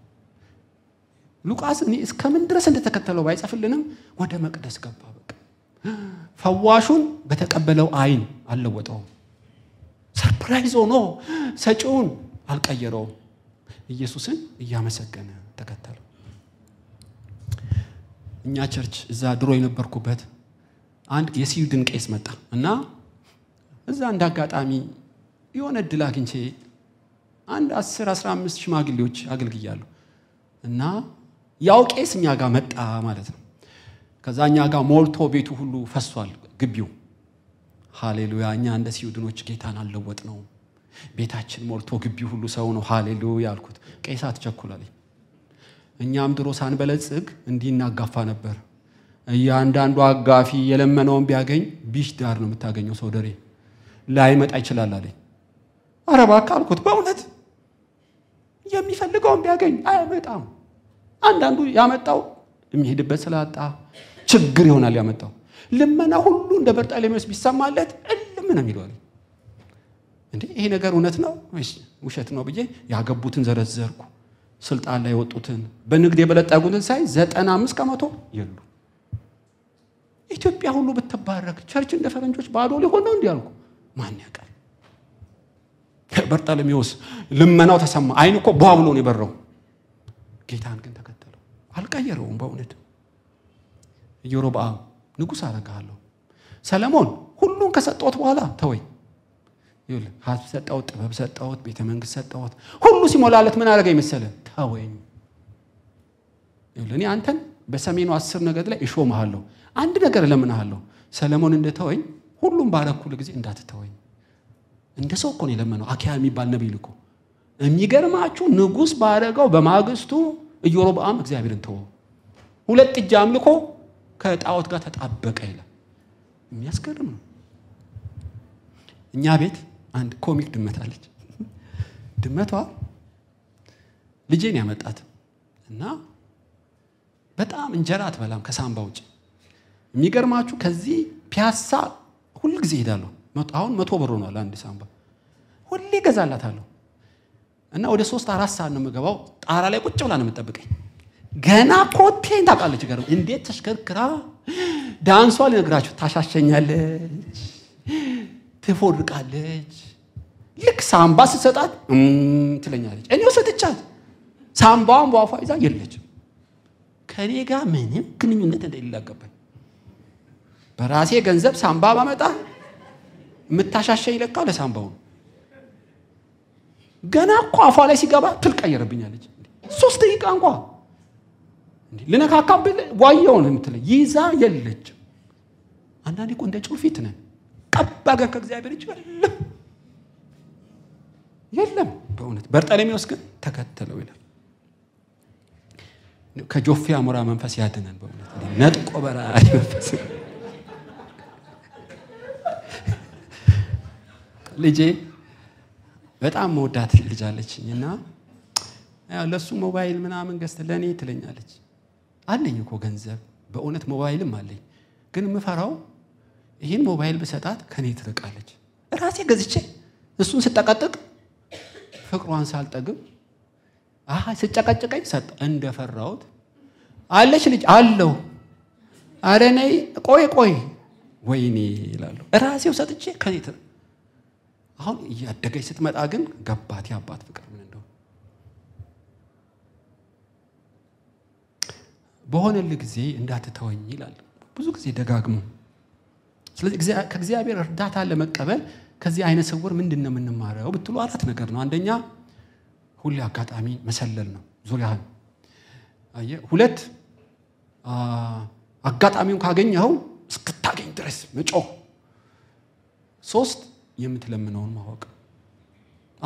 ሉቃስ እኔ እስከምን ድረስ እንደተከተለው ባይጽፍልንም ወደ መቅደስ ገባ። በቃ ፈዋሹን በተቀበለው አይን አልለወጠውም። ሰርፕራይዝ ሆኖ ሰጪውን አልቀየረውም። ኢየሱስን እያመሰገነ ተከተለው። እኛ ቸርች እዛ ድሮ የነበርኩበት አንድ የስዊድን ቄስ መጣ እና እዛ እንደ አጋጣሚ የሆነ እድል አግኝቼ አንድ 10 15 ሽማግሌዎች አገልግያለሁ እና ያው ቄስ እኛ ጋር መጣ ማለት ነው። ከዛ እኛ ጋር ሞልቶ ቤቱ ሁሉ ፈሷል፣ ግቢው። ሃሌሉያ! እኛ እንደ ሲዩድኖች ጌታን አለወጥ ነው። ቤታችን ሞልቶ ግቢው ሁሉ ሰው ነው። ሃሌሉያ አልኩት። ቄስ አትቸኩላለኝ። እኛም ድሮ ሳንበለጽግ እንዲህ እናጋፋ ነበር። እያንዳንዱ አጋፊ የለመነውን ቢያገኝ ቢሽ ዳር ነው የምታገኘው። ሰው ደሬ ላይመጣ ይችላል አለ አረባካ አልኩት። በእውነት የሚፈልገውን ቢያገኝ አይመጣም። አንዳንዱ ያመጣው የሚሄድበት ስላጣ ችግር ይሆናል ያመጣው። ልመና ሁሉ እንደ በርጣሌሜዎስ ቢሰማለት እልም ነው የሚለዋል። እንዴ ይሄ ነገር እውነት ነው ወይስ ውሸት ነው ብዬ ያገቡትን ዘረዘርኩ። ስልጣን ላይ የወጡትን በንግድ የበለጠጉትን ሳይ ዘጠና አምስት ከመቶ የሉ። ኢትዮጵያ ሁሉ ብትባረክ ቸርች እንደ ፈረንጆች ባዶ ሊሆን ነው እንዲያልኩ ማን ያውቃል? በርጠለሜዎስ ልመናው ተሰማ። አይን እኮ ቧ ብሎ ነው የበረው። ጌታን ግን አልቀየረውም። በእውነት ኢዮሮብዓም ንጉሥ አረግሃለሁ። ሰለሞን ሁሉን ከሰጠሁት በኋላ ተወኝ። ሀብት ሰጠሁት፣ ጥበብ ሰጠሁት፣ ቤተ መንግስት ሰጠሁት። ሁሉ ሲሞላለት ምን አደረገኝ መሰለህ? ተወኝ። እኔ አንተን በሰሜኑ አስር ነገድ ላይ እሾምሃለሁ። አንድ ነገር እለምንሃለሁ፣ ሰለሞን እንደተወኝ ሁሉም ባረኩል ጊዜ እንዳትተወኝ። እንደ ሰው እኮ ነው የለመነው። አኪያ የሚባል ነቢይ ልኮ የሚገርማችሁ ንጉሥ ባረገው በማግስቱ ኢዮሮብአም እግዚአብሔርን ተወ። ሁለት እጅ አምልኮ ከጣዖት ጋር ተጣበቀ ይላል። የሚያስገርም ነው። እኛ ቤት አንድ ኮሚክ ድመት አለች። ድመቷ ልጄን ያመጣት እና በጣም እንጀራ አትበላም ከሳምባ ውጭ። የሚገርማችሁ ከዚህ ፒያሳ ሁል ጊዜ እሄዳለሁ። አሁን መቶ ብር ሆኗል አንድ ሳምባ። ሁሌ እገዛላታለሁ። እና ወደ ሶስት አራት ሰዓት ነው የምገባው። ጣራ ላይ ቁጭ ብላ ነው የምጠብቀኝ። ገና ኮቴን ታውቃለች። ገር እንዴት ተሽከርክራ ዳንሷ ልነግራችሁ፣ ታሻሸኛለች፣ ትፎድቃለች። ልክ ሳምባ ስትሰጣት ትለኛለች። እኔ ሰጥቻት ሳምባዋን በአፏ ይዛ የለችም። ከእኔ ጋር ምንም ግንኙነት እንደሌለ በራሴ ገንዘብ ሳምባ ባመጣ የምታሻሸኝ ለካ ለሳምባው ነው። ገና እኮ አፏ ላይ ሲገባ ትል ቀየረብኛለች። ሶስት ደቂቃ እንኳ ልነካካብል ዋየውን የምትለ ይዛ የለች። አንዳንዴ እኮ እንደ ጩርፊት ነን። ቀብ አገር ከእግዚአብሔር እጅ የለም የለም። በእውነት በርጠሌሜዎስ ግን ተከተለው ይላል። ከጆፌ አሞራ መንፈስ ያድነን። በእውነት ነጥቆ በራ መንፈስ ልጄ በጣም መወዳት ልጅ አለችኝ እና ለእሱ ሞባይል ምናምን ገዝተ ለእኔ ትለኛለች። አለኝ እኮ ገንዘብ በእውነት ሞባይልም አለኝ፣ ግን ምፈራው ይህን ሞባይል ብሰጣት ከኔ ትርቃለች። ራሴ ገዝቼ እሱን ስጠቀጥቅ ፍቅሯን ሳልጠግም ስጨቀጭቀኝ ሰጥ እንደፈራሁት አለች ልጅ አለው አረ ቆይ ቆይ ወይኔ ይላሉ። ራሴው ሰጥቼ ከኔ አሁን እያደገች ስትመጣ ግን ገባት የአባት ፍቅር ምን እንደሆነ። በሆነልህ ጊዜ እንዳትተወኝ ይላል ብዙ ጊዜ ደጋግሞ። ስለዚህ ከእግዚአብሔር እርዳታ ለመቀበል ከዚህ አይነ ስውር ምንድን ነው የምንማረው ብትሉ አራት ነገር ነው። አንደኛ ሁሌ አጋጣሚ መሰለል ነው ዙሪያህን። ሁለት አጋጣሚውን ካገኘኸው እስክታገኝ ድረስ መጮህ። ሶስት የምትለምነውን ማወቅ።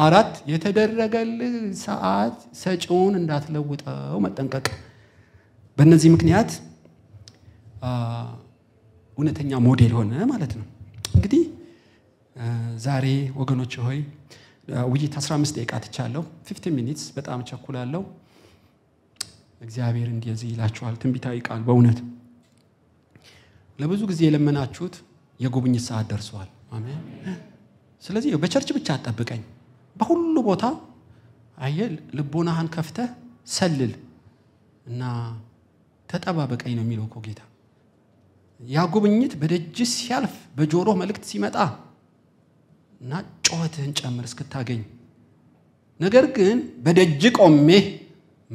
አራት የተደረገልህ ሰዓት ሰጪውን እንዳትለውጠው መጠንቀቅ። በእነዚህ ምክንያት እውነተኛ ሞዴል ሆነ ማለት ነው። እንግዲህ ዛሬ ወገኖች ሆይ ውይይት 15 ደቂቃ ትቻለሁ። 15 ሚኒትስ በጣም ቸኩላለሁ። እግዚአብሔር እንደዚህ ይላችኋል፣ ትንቢታዊ ቃል በእውነት ለብዙ ጊዜ የለመናችሁት የጉብኝት ሰዓት ደርሰዋል አሜን። ስለዚህ በቸርች ብቻ አጠብቀኝ በሁሉ ቦታ አየ ልቦናህን ከፍተህ ሰልል እና ተጠባበቀኝ ነው የሚለው ጌታ ያ ጉብኝት በደጅ ሲያልፍ በጆሮ መልእክት ሲመጣ እና ጩኸትህን ጨምር እስክታገኝ ነገር ግን በደጅ ቆሜ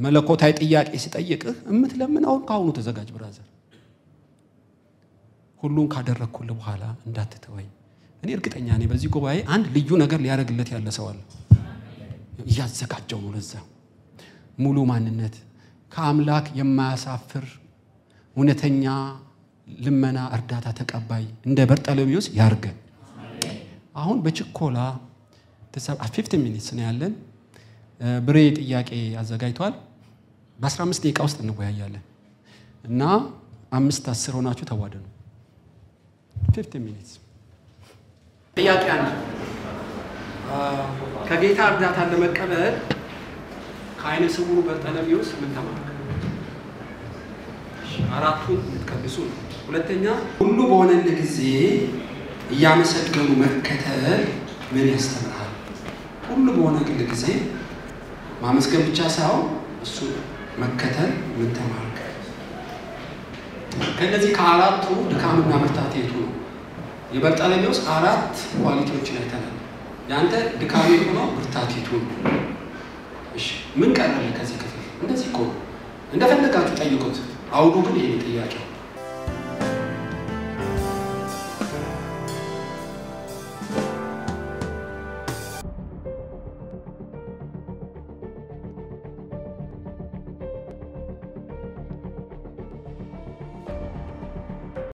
መለኮታዊ ጥያቄ ሲጠይቅህ የምትለምነውን ከአሁኑ ተዘጋጅ ብራዘር ሁሉን ካደረግኩል በኋላ እንዳትተወኝ እኔ እርግጠኛ ነኝ በዚህ ጉባኤ አንድ ልዩ ነገር ሊያደርግለት ያለ ሰው አለ። እያዘጋጀው ነው ለዛ ሙሉ ማንነት ከአምላክ የማያሳፍር እውነተኛ ልመና እርዳታ ተቀባይ እንደ በርጠለሚዎስ ያርገ አሁን በችኮላ ፊፍት ሚኒትስ ነው ያለን። ብሬ ጥያቄ አዘጋጅተዋል በ በ15 ደቂቃ ውስጥ እንወያያለን እና አምስት አስር ሆናችሁ ተዋደኑ። ፊፍት ሚኒትስ ጥያቄ አንድ፣ ከጌታ እርዳታ ለመቀበል ከአይነ ስውሩ በርጠለሜዎስ ምን ተማርክ? አራቱን የምትቀድሱ ነው። ሁለተኛ ሁሉ በሆነን ጊዜ እያመሰገኑ መከተል ምን ያስተምራል? ሁሉ በሆነ ግል ጊዜ ማመስገን ብቻ ሳይሆን እሱ መከተል ምን ተማርክ? ከእነዚህ ከአራቱ ድካምና ብርታት የቱ ነው? የበርጣሌሜዎስ አራት ኳሊቲዎችን አይተናል። የአንተ ድካሚ ሆኖ ብርታቲቱ ምን ቀረለ ከዚህ ክፍል? እንደዚህ እኮ እንደፈለጋችሁ ጠይቁት። አውዱ ግን ይሄ ጥያቄው